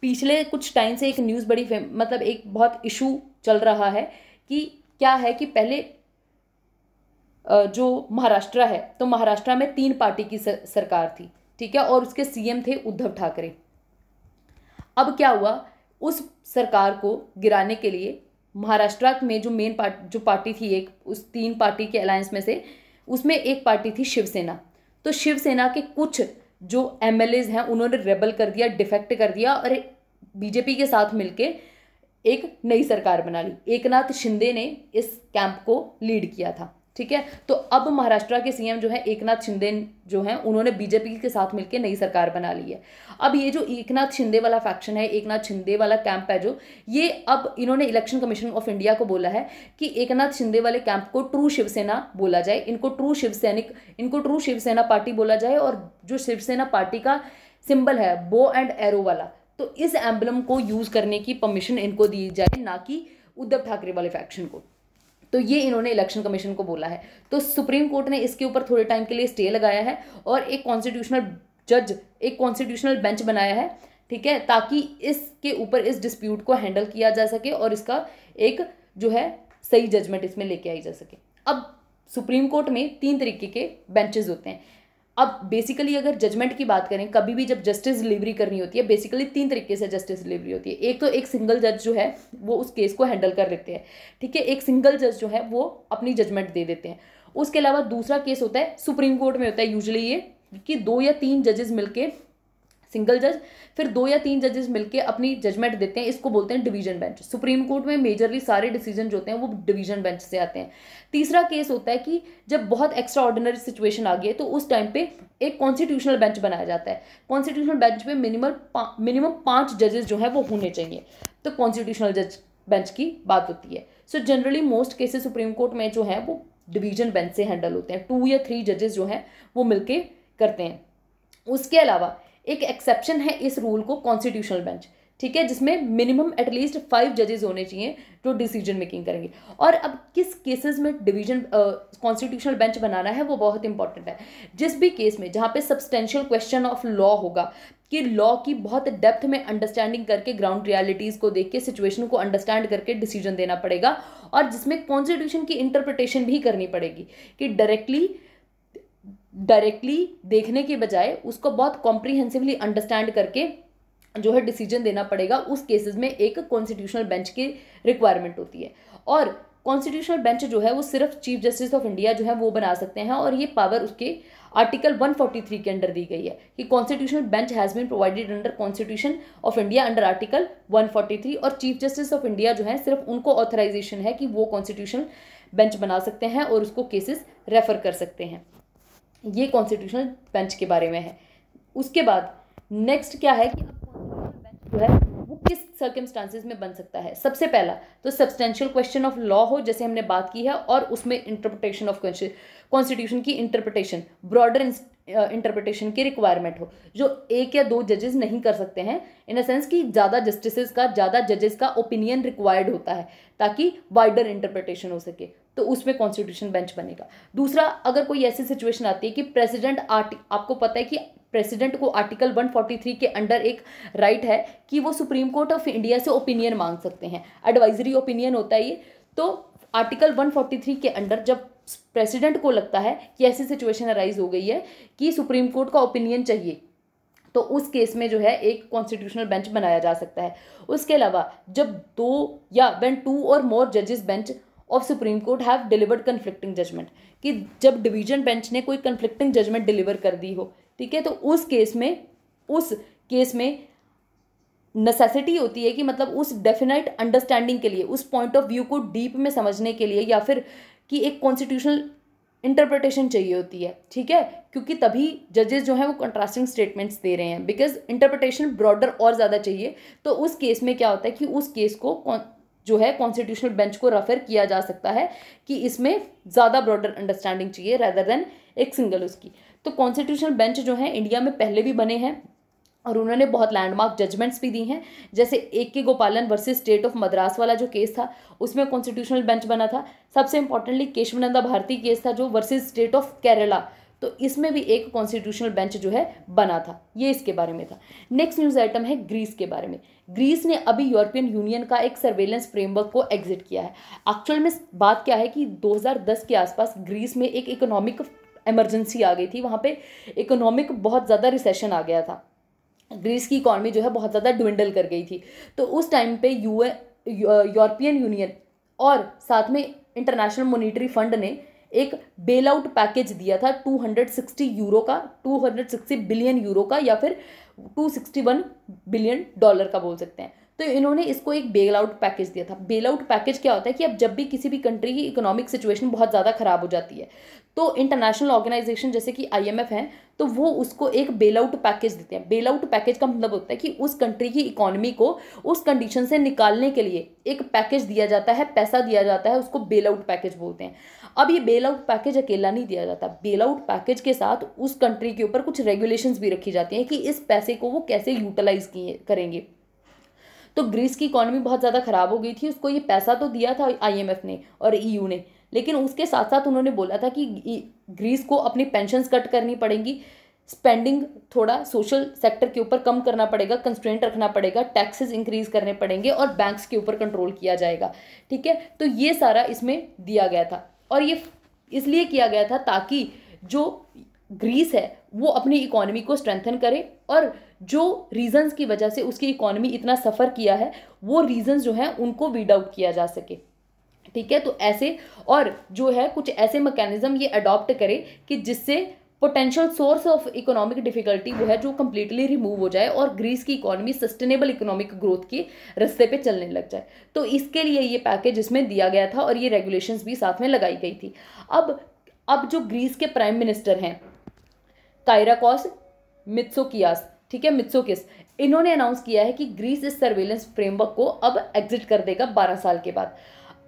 [SPEAKER 1] पिछले कुछ टाइम से एक न्यूज़ बड़ी मतलब एक बहुत इशू चल रहा है कि क्या है कि पहले जो महाराष्ट्र है तो महाराष्ट्र में तीन पार्टी की सरकार थी ठीक है और उसके सीएम थे उद्धव ठाकरे अब क्या हुआ उस सरकार को गिराने के लिए महाराष्ट्र में जो मेन पार्ट जो पार्टी थी एक उस तीन पार्टी के अलायंस में से उसमें एक पार्टी थी शिवसेना तो शिवसेना के कुछ जो एम हैं उन्होंने रेबल कर दिया डिफेक्ट कर दिया और बीजेपी के साथ मिलकर एक नई सरकार बना ली एकनाथ शिंदे ने इस कैंप को लीड किया था ठीक है तो अब महाराष्ट्र के सीएम जो है एकनाथ शिंदे जो हैं उन्होंने बीजेपी के साथ मिलकर नई सरकार बना ली है अब ये जो एकनाथ शिंदे वाला फैक्शन है एकनाथ शिंदे वाला कैंप है जो ये अब इन्होंने इलेक्शन कमीशन ऑफ इंडिया को बोला है कि एकनाथ शिंदे वाले कैंप को ट्रू शिवसेना बोला जाए इनको ट्रू शिव इनको ट्रू शिवसेना पार्टी बोला जाए और जो शिवसेना पार्टी का सिंबल है बो एंड एरो वाला तो इस एम्बलम को यूज़ करने की परमिशन इनको दी जाए ना कि उद्धव ठाकरे वाले फैक्शन को तो ये इन्होंने इलेक्शन कमीशन को बोला है तो सुप्रीम कोर्ट ने इसके ऊपर थोड़े टाइम के लिए स्टे लगाया है और एक कॉन्स्टिट्यूशनल जज एक कॉन्स्टिट्यूशनल बेंच बनाया है ठीक है ताकि इसके ऊपर इस डिस्प्यूट को हैंडल किया जा सके और इसका एक जो है सही जजमेंट इसमें लेके आई जा सके अब सुप्रीम कोर्ट में तीन तरीके के बेंचेज होते हैं अब बेसिकली अगर जजमेंट की बात करें कभी भी जब जस्टिस डिलीवरी करनी होती है बेसिकली तीन तरीके से जस्टिस डिलीवरी होती है एक तो एक सिंगल जज जो है वो उस केस को हैंडल कर लेते हैं ठीक है एक सिंगल जज जो है वो अपनी जजमेंट दे देते हैं उसके अलावा दूसरा केस होता है सुप्रीम कोर्ट में होता है यूजली ये कि दो या तीन जजेस मिलके सिंगल जज फिर दो या तीन जजेस मिलकर अपनी जजमेंट देते हैं इसको बोलते हैं डिवीजन बेंच सुप्रीम कोर्ट में मेजरली सारे डिसीजन जो होते हैं वो डिवीजन बेंच से आते हैं तीसरा केस होता है कि जब बहुत एक्स्ट्रा ऑर्डिनरी सिचुएशन आ गई है तो उस टाइम पे एक कॉन्स्टिट्यूशनल बेंच बनाया जाता है कॉन्स्टिट्यूशनल बेंच में मिनिमम मिनिमम पाँच जजेस जो हैं वो होने चाहिए तो कॉन्स्टिट्यूशनल जज बेंच की बात होती है so generally most cases supreme court में जो है वो डिवीजन बेंच से हैंडल होते हैं टू या थ्री जजेस जो हैं वो मिलके करते हैं उसके अलावा एक एक्सेप्शन है इस रूल को कॉन्स्टिट्यूशनल बेंच ठीक है जिसमें मिनिमम एटलीस्ट फाइव जजेस होने चाहिए जो डिसीजन मेकिंग करेंगे और अब किस केसेस में डिवीजन कॉन्स्टिट्यूशनल बेंच बनाना है वो बहुत इंपॉर्टेंट है जिस भी केस में जहाँ पे सब्सटेंशियल क्वेश्चन ऑफ लॉ होगा कि लॉ की बहुत डेप्थ में अंडरस्टैंडिंग करके ग्राउंड रियलिटीज़ को देख के सिचुएशन को अंडरस्टैंड करके डिसीजन देना पड़ेगा और जिसमें कॉन्स्टिट्यूशन की इंटरप्रिटेशन भी करनी पड़ेगी कि डायरेक्टली डायरेक्टली देखने के बजाय उसको बहुत कॉम्प्रीहेंसिवली अंडरस्टैंड करके जो है डिसीजन देना पड़ेगा उस केसेस में एक कॉन्स्टिट्यूशनल बेंच की रिक्वायरमेंट होती है और कॉन्स्टिट्यूशनल बेंच जो है वो सिर्फ चीफ जस्टिस ऑफ इंडिया जो है वो बना सकते हैं और ये पावर उसके आर्टिकल 143 के अंडर दी गई है कि constitutional bench has been provided under constitution of India under article 143 और चीफ जस्टिस ऑफ इंडिया जो है सिर्फ उनको ऑथराइजेशन है कि वो कॉन्स्टिट्यूशनल बेंच बना सकते हैं और उसको केसेस रेफर कर सकते हैं ये कॉन्स्टिट्यूशनल बेंच के बारे में है उसके बाद नेक्स्ट क्या है कि जो है वो किस सर्कमस्टांसिस में बन सकता है सबसे पहला तो सब्सटेंशियल क्वेश्चन ऑफ लॉ हो जैसे हमने बात की है और उसमें इंटरप्रटेशन ऑफ कॉन्स्टिट्यूशन की इंटरप्रटेशन ब्रॉडर इंटरप्रटेशन की रिक्वायरमेंट हो जो एक या दो जजेस नहीं कर सकते हैं इन द सेंस कि ज़्यादा जस्टिसेस का ज़्यादा जजेस का ओपिनियन रिक्वायर्ड होता है ताकि वाइडर इंटरप्रटेशन हो सके तो उसमें कॉन्स्टिट्यूशन बेंच बनेगा दूसरा अगर कोई ऐसी सिचुएशन आती है कि प्रेसिडेंट आर्ट आपको पता है कि प्रेसिडेंट को आर्टिकल 143 के अंडर एक राइट है कि वो सुप्रीम कोर्ट ऑफ इंडिया से ओपिनियन मांग सकते हैं एडवाइजरी ओपिनियन होता है ये तो आर्टिकल 143 के अंडर जब प्रेसिडेंट को लगता है कि ऐसी सिचुएशन अराइज हो गई है कि सुप्रीम कोर्ट का ओपिनियन चाहिए तो उस केस में जो है एक कॉन्स्टिट्यूशनल बेंच बनाया जा सकता है उसके अलावा जब दो या वेन टू और मोर जजेस bench of supreme court have delivered conflicting judgment कि जब डिवीजन बेंच ने कोई कन्फ्लिक्टिंग जजमेंट डिलीवर कर दी हो ठीक है तो उस केस में उस केस में नेसेसिटी होती है कि मतलब उस डेफिनेट अंडरस्टैंडिंग के लिए उस पॉइंट ऑफ व्यू को डीप में समझने के लिए या फिर कि एक कॉन्स्टिट्यूशनल इंटरप्रटेशन चाहिए होती है ठीक है क्योंकि तभी जजेस जो हैं वो कंट्रास्टिंग स्टेटमेंट्स दे रहे हैं बिकॉज इंटरप्रटेशन ब्रॉडर और ज़्यादा चाहिए तो उस केस में क्या होता है कि उस केस को जो है कॉन्स्टिट्यूशनल बेंच को रेफर किया जा सकता है कि इसमें ज़्यादा ब्रॉडर अंडरस्टैंडिंग चाहिए रैदर देन एक सिंगल उसकी तो कॉन्स्टिट्यूशनल बेंच जो है इंडिया में पहले भी बने हैं और उन्होंने बहुत लैंडमार्क जजमेंट्स भी दी हैं जैसे ए के गोपालन वर्सेस स्टेट ऑफ मद्रास वाला जो केस था उसमें कॉन्स्टिट्यूशनल बेंच बना था सबसे इंपॉर्टेंटली केशवनंदा भारती केस था जो वर्सेस स्टेट ऑफ केरला तो इसमें भी एक कॉन्स्टिट्यूशनल बेंच जो है बना था ये इसके बारे में था नेक्स्ट न्यूज़ आइटम है ग्रीस के बारे में ग्रीस ने अभी यूरोपियन यूनियन का एक सर्वेलेंस फ्रेमवर्क को एग्जिट किया है एक्चुअल में बात क्या है कि 2010 के आसपास ग्रीस में एक इकोनॉमिक इमरजेंसी आ गई थी वहाँ पर इकोनॉमिक बहुत ज़्यादा रिसेशन आ गया था ग्रीस की इकॉनमी जो है बहुत ज़्यादा ड्विंडल कर गई थी तो उस टाइम पे यूए यूरोपियन यूनियन और साथ में इंटरनेशनल मोनिटरी फंड ने एक बेल आउट पैकेज दिया था 260 यूरो का 260 बिलियन यूरो का या फिर 261 बिलियन डॉलर का बोल सकते हैं तो इन्होंने इसको एक बेल आउट पैकेज दिया था बेल आउट पैकेज क्या होता है कि अब जब भी किसी भी कंट्री की इकोनॉमिक सिचुएशन बहुत ज़्यादा ख़राब हो जाती है तो इंटरनेशनल ऑर्गेनाइजेशन जैसे कि आईएमएफ हैं तो वो उसको एक बेल आउट पैकेज देते हैं बेल आउट पैकेज का मतलब होता है कि उस कंट्री की इकोनॉमी को उस कंडीशन से निकालने के लिए एक पैकेज दिया जाता है पैसा दिया जाता है उसको बेल आउट पैकेज बोलते हैं अब ये बेल आउट पैकेज अकेला नहीं दिया जाता बेल आउट पैकेज के साथ उस कंट्री के ऊपर कुछ रेगुलेशंस भी रखी जाती हैं कि इस पैसे को वो कैसे यूटिलाइज किए करेंगे तो ग्रीस की इकोनॉमी बहुत ज़्यादा ख़राब हो गई थी उसको ये पैसा तो दिया था आईएमएफ ने और ईयू e ने लेकिन उसके साथ साथ उन्होंने बोला था कि ग्रीस को अपनी पेंशन कट करनी पड़ेंगी स्पेंडिंग थोड़ा सोशल सेक्टर के ऊपर कम करना पड़ेगा कंस्ट्रेंट रखना पड़ेगा टैक्सेस इंक्रीज करने पड़ेंगे और बैंक्स के ऊपर कंट्रोल किया जाएगा ठीक है तो ये सारा इसमें दिया गया था और ये इसलिए किया गया था ताकि जो ग्रीस है वो अपनी इकोनॉमी को स्ट्रेंथन करे और जो रीजंस की वजह से उसकी इकोनॉमी इतना सफ़र किया है वो रीज़न्स जो हैं उनको वीड आउट किया जा सके ठीक है तो ऐसे और जो है कुछ ऐसे मैकेनिज़्म ये अडॉप्ट करे कि जिससे potential source of economic difficulty वो है जो कम्प्लीटली रिमूव हो जाए और ग्रीस की इकोनॉमी सस्टेनेबल इकोनॉमिक ग्रोथ के रस्ते पे चलने लग जाए तो इसके लिए ये पैकेज इसमें दिया गया था और ये रेगुलेशंस भी साथ में लगाई गई थी अब अब जो ग्रीस के प्राइम मिनिस्टर हैं कायराकॉस मित्सोकियास ठीक है मित्सोकिस इन्होंने अनाउंस किया है कि ग्रीस इस सर्वेलेंस फ्रेमवर्क को अब एग्जिट कर देगा बारह साल के बाद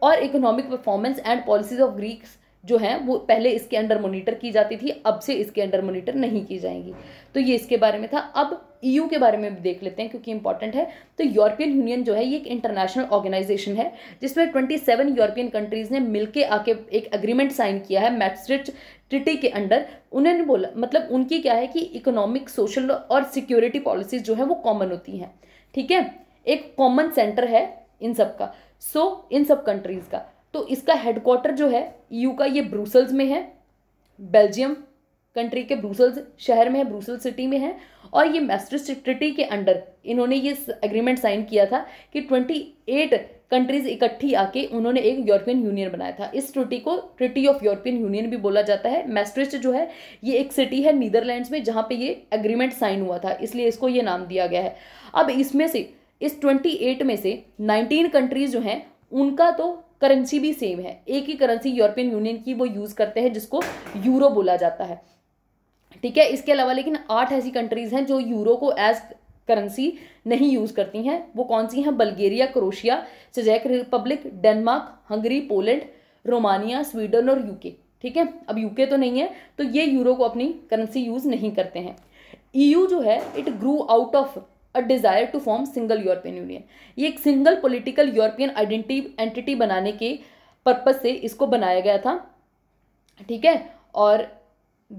[SPEAKER 1] और economic performance and policies of Greeks जो है वो पहले इसके अंडर मोनिटर की जाती थी अब से इसके अंडर मोनिटर नहीं की जाएंगी तो ये इसके बारे में था अब ईयू e के बारे में देख लेते हैं क्योंकि इंपॉर्टेंट है तो यूरोपियन यूनियन जो है ये एक इंटरनेशनल ऑर्गेनाइजेशन है जिसमें 27 यूरोपियन कंट्रीज़ ने मिलकर आके एक अग्रीमेंट साइन किया है मैट्रिच ट्रिटी के अंडर उन्होंने बोला मतलब उनकी क्या है कि इकोनॉमिक सोशल और सिक्योरिटी पॉलिसीज जो है वो कॉमन होती हैं ठीक है एक कॉमन सेंटर है इन सब का सो so, इन सब कंट्रीज़ का तो इसका हेडक्वार्टर जो है यू का ये ब्रूसल्स में है बेल्जियम कंट्री के ब्रूसल्स शहर में है ब्रूसल सिटी में है और ये मैस्ट्रिस्ट ट्रिटी के अंडर इन्होंने ये एग्रीमेंट साइन किया था कि ट्वेंटी एट कंट्रीज इकट्ठी आके उन्होंने एक यूरोपियन यूनियन बनाया था इस ट्रिटी को ट्रिटी ऑफ यूरोपियन यूनियन भी बोला जाता है मैस्ट्रिस्ट जो है ये एक सिटी है नीदरलैंड्स में जहाँ पर ये एग्रीमेंट साइन हुआ था इसलिए इसको ये नाम दिया गया है अब इसमें से इस ट्वेंटी एट में से नाइनटीन कंट्रीज जो हैं उनका तो करेंसी भी सेम है एक ही करेंसी यूरोपियन यूनियन की वो यूज़ करते हैं जिसको यूरो बोला जाता है ठीक है इसके अलावा लेकिन आठ ऐसी कंट्रीज़ हैं जो यूरो को एज करेंसी नहीं यूज़ करती हैं वो कौन सी हैं बल्गेरिया क्रोशिया चजैक Republic Denmark Hungary Poland Romania Sweden और यूके ठीक है अब यूके तो नहीं है तो ये यूरो को अपनी करेंसी यूज़ नहीं करते हैं ईयू e जो है it grew out of a desire to form single European Union ये एक single political European identity entity बनाने के पर्पज़ से इसको बनाया गया था ठीक है और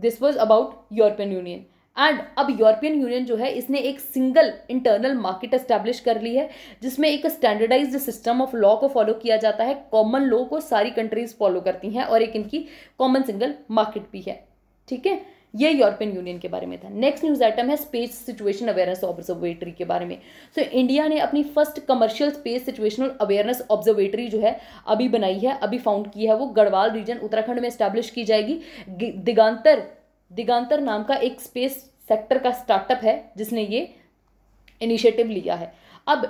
[SPEAKER 1] this was about European Union and अब यूरोपियन यूनियन जो है इसने एक सिंगल इंटरनल मार्केट एस्टैब्लिश कर ली है जिसमें एक स्टैंडर्डाइज सिस्टम ऑफ लॉ को फॉलो किया जाता है कॉमन लॉ को सारी कंट्रीज फॉलो करती हैं और एक इनकी कॉमन सिंगल मार्केट भी है ठीक है ये यूरोपियन यूनियन के बारे में था नेक्स्ट न्यूज आइटम है स्पेस सिचुएशन अवेयरनेस ऑब्जर्वेटरी के बारे में सो so, इंडिया ने अपनी first commercial space situational awareness observatory जो है अभी बनाई है अभी फाउंड की है वो गढ़वाल रीजन उत्तराखंड में स्टैब्लिश की जाएगी दिगांतर दिगांतर नाम का एक स्पेस सेक्टर का स्टार्टअप है जिसने ये इनिशिएटिव लिया है अब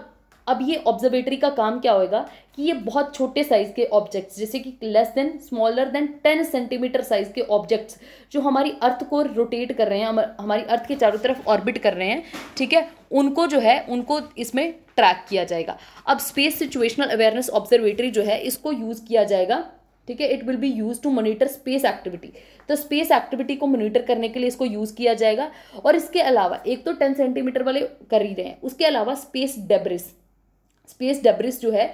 [SPEAKER 1] अब ये ऑब्जर्वेटरी का काम क्या होएगा कि ये बहुत छोटे साइज़ के ऑब्जेक्ट्स जैसे कि less than smaller than ten centimetre size के ऑब्जेक्ट्स जो हमारी अर्थ को रोटेट कर रहे हैं हमारी अर्थ के चारों तरफ ऑर्बिट कर रहे हैं ठीक है उनको जो है उनको इसमें ट्रैक किया जाएगा अब स्पेस सिचुएशनल अवेयरनेस ऑब्जर्वेटरी जो है इसको यूज़ किया जाएगा ठीक है it will be use to monitor space activity तो स्पेस एक्टिविटी को मोनिटर करने के लिए इसको यूज़ किया जाएगा और इसके अलावा एक तो टेन सेंटीमीटर वाले कर ही रहे हैं उसके अलावा स्पेस डेब्रिस स्पेस डेब्रिस जो है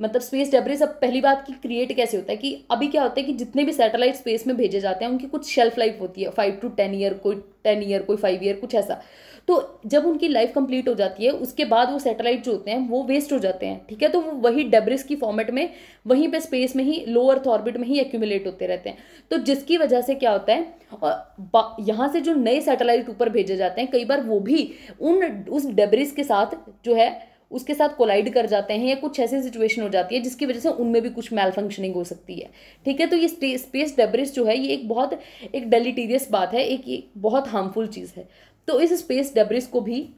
[SPEAKER 1] मतलब स्पेस डेब्रिस अब पहली बात की क्रिएट कैसे होता है कि अभी क्या होता है कि जितने भी सैटेलाइट स्पेस में भेजे जाते हैं उनकी कुछ शेल्फ लाइफ होती है फाइव टू टेन ईयर कोई टेन ईयर कोई फाइव ईयर कुछ ऐसा तो जब उनकी लाइफ कंप्लीट हो जाती है उसके बाद वो सैटेलाइट जो होते हैं वो वेस्ट हो जाते हैं ठीक है तो वो वही डेब्रिस की फॉर्मेट में वहीं पर स्पेस में ही लो अर्थ ऑर्बिट में ही एक्यूमुलेट होते रहते हैं तो जिसकी वजह से क्या होता है और यहाँ से जो नए सैटेलाइट ऊपर भेजे जाते हैं कई बार वो भी उन उस डेब्रिस के साथ जो है उसके साथ कोलाइड कर जाते हैं या कुछ ऐसी सिचुएशन हो जाती है जिसकी वजह से उनमें भी कुछ मेल फंक्शनिंग हो सकती है ठीक है तो ये स्पेस डेब्रिज जो है ये एक बहुत एक डेलीटीरियस बात है एक ये बहुत हार्मफुल चीज़ है तो इस स्पेस डेब्रिस को भी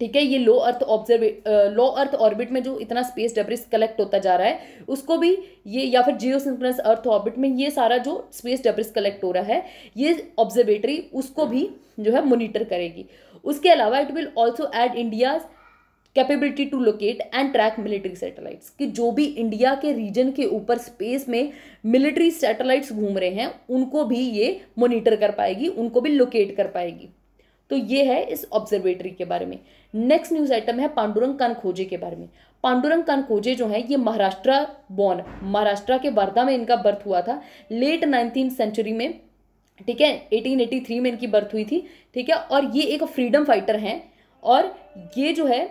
[SPEAKER 1] ठीक है ये लो अर्थ ऑब्जर्वे लो अर्थ ऑर्बिट में जो इतना स्पेस डेब्रिज कलेक्ट होता जा रहा है उसको भी ये या फिर जियोसिंक्रोनस अर्थ ऑर्बिट में ये सारा जो स्पेस डेब्रिज कलेक्ट हो रहा है ये ऑब्जर्वेटरी उसको भी जो है मोनिटर करेगी उसके अलावा it will also aid India's capability to locate and track military satellites कि जो भी इंडिया के रीजन के ऊपर स्पेस में मिलिट्री सैटेलाइट्स घूम रहे हैं उनको भी ये मोनिटर कर पाएगी उनको भी लोकेट कर पाएगी तो ये है इस ऑब्जर्वेटरी के बारे में नेक्स्ट न्यूज आइटम है पांडुरंग कान खोजे के बारे में पांडुरंग कान खोजे जो है ये महाराष्ट्र बॉर्न महाराष्ट्र के वर्धा में इनका बर्थ हुआ था लेट नाइनटीन सेंचुरी में ठीक है 1883 में इनकी बर्थ हुई थी ठीक है और ये एक फ्रीडम फाइटर हैं और ये जो है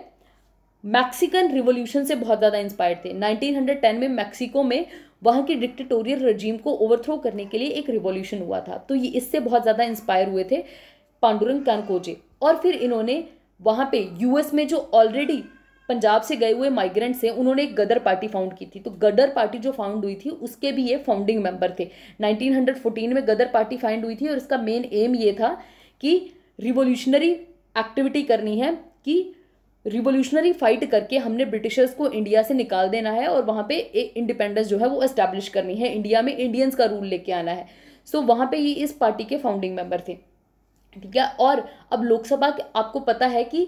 [SPEAKER 1] मैक्सिकन रिवोल्यूशन से बहुत ज़्यादा इंस्पायर्ड थे 1910 में मैक्सिको में वहाँ के डिक्टेटोरियल रजीम को ओवरथ्रो करने के लिए एक रिवोल्यूशन हुआ था तो ये इससे बहुत ज़्यादा इंस्पायर हुए थे पांडुरंग कानकोजे और फिर इन्होंने वहाँ पे यूएस में जो ऑलरेडी पंजाब से गए हुए माइग्रेंट्स हैं उन्होंने एक गदर पार्टी फाउंड की थी तो गदर पार्टी जो फाउंड हुई थी उसके भी ये फाउंडिंग मेंबर थे 1914 में गदर पार्टी फाइंड हुई थी और इसका मेन एम ये था कि रिवोल्यूशनरी एक्टिविटी करनी है कि रिवोल्यूशनरी फाइट करके हमने ब्रिटिशर्स को इंडिया से निकाल देना है और वहाँ पे एक इंडिपेंडेंस जो है वो एस्टैब्लिश करनी है इंडिया में इंडियंस का रूल लेके आना है सो so, वहाँ पे ये इस पार्टी के फाउंडिंग मेंबर थे ठीक है और अब लोकसभा आपको पता है कि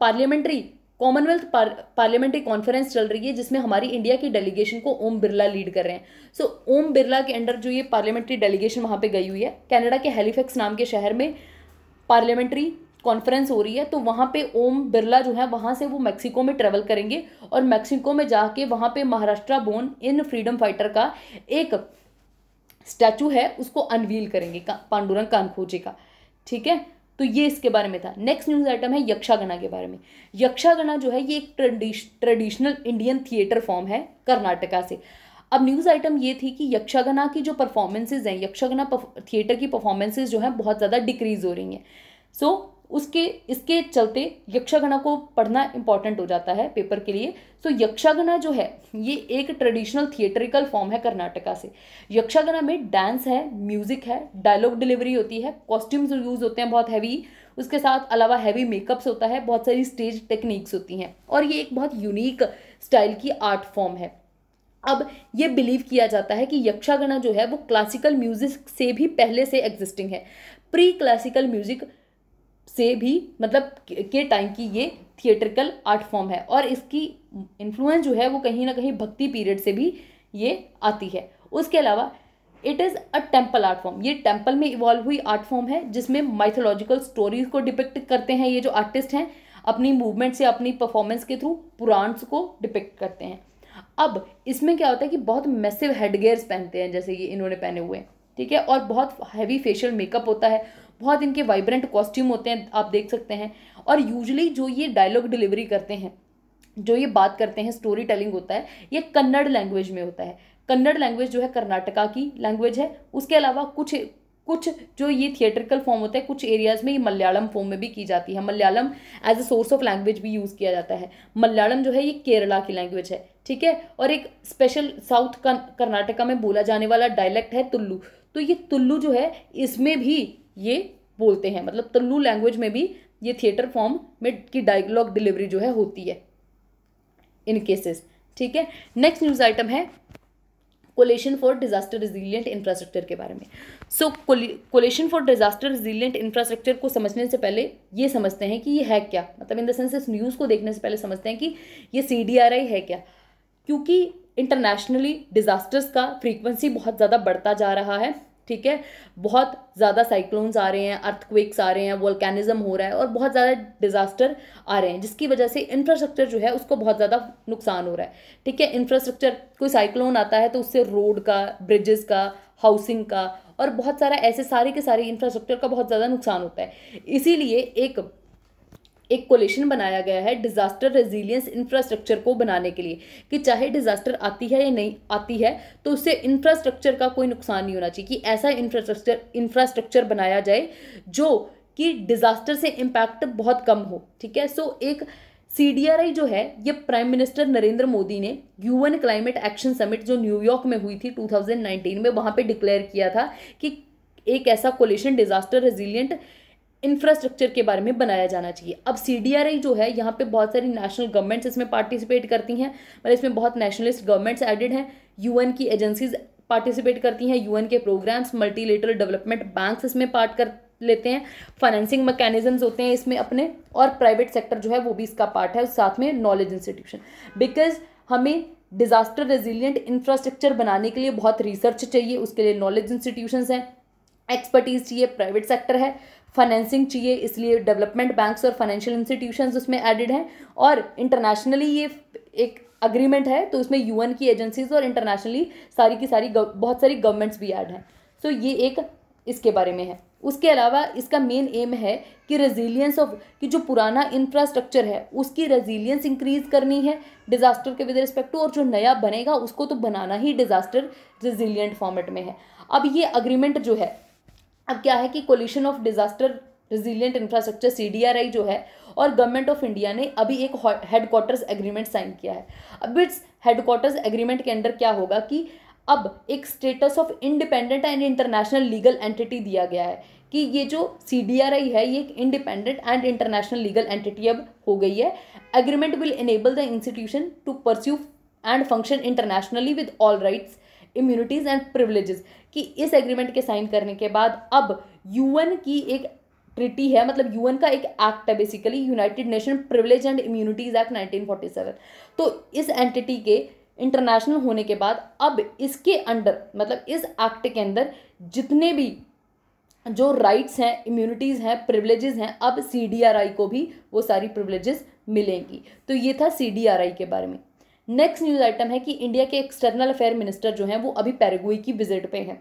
[SPEAKER 1] पार्लियामेंट्री कॉमनवेल्थ पार्लियामेंट्री कॉन्फ्रेंस चल रही है जिसमें हमारी इंडिया की डेलीगेशन को ओम बिरला लीड कर रहे हैं सो so, ओम बिरला के अंडर जो ये पार्लियामेंट्री डेलीगेशन वहाँ पे गई हुई है कनाडा के हेलीफेक्स नाम के शहर में पार्लियामेंट्री कॉन्फ्रेंस हो रही है तो वहाँ पे ओम बिरला जो है वहाँ से वो मैक्सिको में ट्रेवल करेंगे और मैक्सिको में जाके वहाँ पे Maharashtra born in freedom fighter का एक स्टैचू है उसको अनवील करेंगे का, पांडुरंग कानखोजे का ठीक है तो ये इसके बारे में था नेक्स्ट न्यूज़ आइटम है यक्षागणा के बारे में यक्षागणा जो है ये एक tradi traditional Indian theatre form है कर्नाटका से अब न्यूज़ आइटम ये थी कि यक्षागणा की जो परफॉर्मेंसेज हैं यक्षागणा थिएटर की परफॉर्मेंसेज जो हैं बहुत ज़्यादा डिक्रीज हो रही हैं सो so, उसके इसके चलते यक्षगणा को पढ़ना इंपॉर्टेंट हो जाता है पेपर के लिए सो so, यक्षागणा जो है ये एक ट्रेडिशनल थिएटरिकल फॉर्म है कर्नाटका से यक्षगणा में डांस है म्यूज़िक है डायलॉग डिलीवरी होती है कॉस्ट्यूम्स यूज़ होते हैं बहुत हैवी उसके साथ अलावा हैवी मेकअप्स होता है बहुत सारी स्टेज टेक्निक्स होती हैं और ये एक बहुत यूनिक स्टाइल की आर्ट फॉर्म है अब ये बिलीव किया जाता है कि यक्षागणा जो है वो क्लासिकल म्यूज़िक से भी पहले से एग्जिस्टिंग है प्री क्लासिकल म्यूज़िक से भी मतलब के टाइम की ये थिएट्रिकल आर्ट फॉर्म है और इसकी इन्फ्लुएंस जो है वो कहीं ना कहीं भक्ति पीरियड से भी ये आती है उसके अलावा it is a temple art form ये टेम्पल में इवॉल्व हुई आर्ट फॉर्म है जिसमें माइथोलॉजिकल स्टोरीज को डिपिक्ट करते हैं ये जो आर्टिस्ट हैं अपनी मूवमेंट से अपनी परफॉर्मेंस के थ्रू पुराण्स को डिपिक्ट करते हैं अब इसमें क्या होता है कि बहुत मैसिव हेडगेयर्स पहनते हैं जैसे ये इन्होंने पहने हुए हैं ठीक है और बहुत हैवी फेशियल मेकअप होता है बहुत इनके वाइब्रेंट कॉस्ट्यूम होते हैं आप देख सकते हैं और यूजली जो ये डायलॉग डिलीवरी करते हैं जो ये बात करते हैं स्टोरी टेलिंग होता है ये कन्नड़ लैंग्वेज में होता है कन्नड़ लैंग्वेज जो है कर्नाटका की लैंग्वेज है उसके अलावा कुछ कुछ जो ये थिएट्रिकल फॉर्म होता है कुछ एरियाज़ में ये मलयालम फॉर्म में भी की जाती है Malayalam as a source of language भी यूज़ किया जाता है मलयालम जो है ये केरला की लैंग्वेज है ठीक है और एक स्पेशल साउथ कर्नाटका में बोला जाने वाला डायलेक्ट है तुल्लू तो ये तुल्लू जो है इसमें भी ये बोलते हैं मतलब तुल्लू लैंग्वेज में भी ये थिएटर फॉर्म में की डायलॉग डिलीवरी जो है होती है इन केसेस ठीक है नेक्स्ट न्यूज़ आइटम है coalition for disaster resilient infrastructure के बारे में so coalition for disaster resilient infrastructure को समझने से पहले ये समझते हैं कि ये है क्या मतलब इन द सेंस इस न्यूज़ को देखने से पहले समझते हैं कि ये सी है क्या क्योंकि इंटरनेशनली डिज़ास्टर्स का फ्रीक्वेंसी बहुत ज़्यादा बढ़ता जा रहा है ठीक है बहुत ज़्यादा साइक्लोन्स आ रहे हैं अर्थक्वेक्स आ रहे हैं वोल्केनिज्म हो रहा है और बहुत ज़्यादा डिज़ास्टर आ रहे हैं जिसकी वजह से इंफ्रास्ट्रक्चर जो है उसको बहुत ज़्यादा नुकसान हो रहा है ठीक है इंफ्रास्ट्रक्चर कोई साइक्लोन आता है तो उससे रोड का ब्रिजेस का हाउसिंग का और बहुत सारा ऐसे सारे के सारे इंफ्रास्ट्रक्चर का बहुत ज़्यादा नुकसान होता है इसीलिए एक एक कोलेशन बनाया गया है डिजास्टर रेजिलियंस इंफ्रास्ट्रक्चर को बनाने के लिए कि चाहे डिजास्टर आती है या नहीं आती है तो उससे इंफ्रास्ट्रक्चर का कोई नुकसान नहीं होना चाहिए कि ऐसा इंफ्रास्ट्रक्चर इंफ्रास्ट्रक्चर बनाया जाए जो कि डिजास्टर से इम्पैक्ट बहुत कम हो ठीक है सो so, एक सीडीआरआई जो है ये प्राइम मिनिस्टर नरेंद्र मोदी ने यूएन क्लाइमेट एक्शन समिट जो न्यूयॉर्क में हुई थी 2019 में वहाँ पे डिक्लेयर किया था कि एक ऐसा कोलेशन डिजास्टर रेजिलियंट इंफ्रास्ट्रक्चर के बारे में बनाया जाना चाहिए अब सी जो है यहाँ पे बहुत सारी नेशनल गवर्नमेंट्स इसमें पार्टिसिपेट करती हैं मतलब इसमें बहुत नेशनलिस्ट गवर्नमेंट्स एडेड हैं यूएन की एजेंसीज पार्टिसिपेट करती हैं यूएन के प्रोग्राम्स मल्टीलेटरल डेवलपमेंट बैंक्स इसमें पार्ट कर लेते हैं फाइनेंसिंग मैकेनिज्म होते हैं इसमें अपने और प्राइवेट सेक्टर जो है वो भी इसका पार्ट है साथ में नॉलेज इंस्टीट्यूशन बिकॉज हमें डिज़ास्टर रेजिलियंट इंफ्रास्ट्रक्चर बनाने के लिए बहुत रिसर्च चाहिए उसके लिए नॉलेज इंस्टीट्यूशन हैं एक्सपर्टीज़ चाहिए प्राइवेट सेक्टर है फाइनेंसिंग चाहिए इसलिए डेवलपमेंट बैंक्स और फाइनेंशियल इंस्टीट्यूशन उसमें एडेड हैं और इंटरनेशनली ये एक अग्रीमेंट है तो उसमें यूएन की एजेंसीज और इंटरनेशनली सारी की सारी बहुत सारी गवर्नमेंट्स भी ऐड हैं सो so, ये एक इसके बारे में है उसके अलावा इसका मेन एम है कि रेजिलियंस ऑफ कि जो पुराना इंफ्रास्ट्रक्चर है उसकी रेजिलियंस इंक्रीज करनी है डिज़ास्टर के विद रिस्पेक्ट टू और जो नया बनेगा उसको तो बनाना ही डिज़ास्टर रेजिलियंट फॉर्मेट में है अब ये अग्रीमेंट जो है अब क्या है कि coalition of disaster resilient infrastructure C जो है और गवर्नमेंट ऑफ इंडिया ने अभी एक हेडक्वार्टर्स एग्रीमेंट साइन किया है अब इट्स हेडक्वार्टर्स एग्रीमेंट के अंडर क्या होगा कि अब एक status of independent and international legal entity दिया गया है कि ये जो सी डी आर आई है ये एक independent and international legal entity अब हो गई है agreement will enable the institution to pursue and function internationally with all rights immunities and privileges कि इस एग्रीमेंट के साइन करने के बाद अब यूएन की एक ट्रिटी है मतलब यूएन का एक एक्ट है basically United Nation privilege and immunities act 1947 तो इस एंटिटी के इंटरनेशनल होने के बाद अब इसके अंडर मतलब इस एक्ट के अंदर जितने भी जो राइट्स हैं इम्यूनिटीज़ हैं प्रिवलेजेस हैं अब सी को भी वो सारी प्रिवलेजेस मिलेंगी तो ये था सी के बारे में नेक्स्ट न्यूज़ आइटम है कि इंडिया के एक्सटर्नल अफेयर मिनिस्टर जो हैं वो अभी पैरागुई की विजिट पे हैं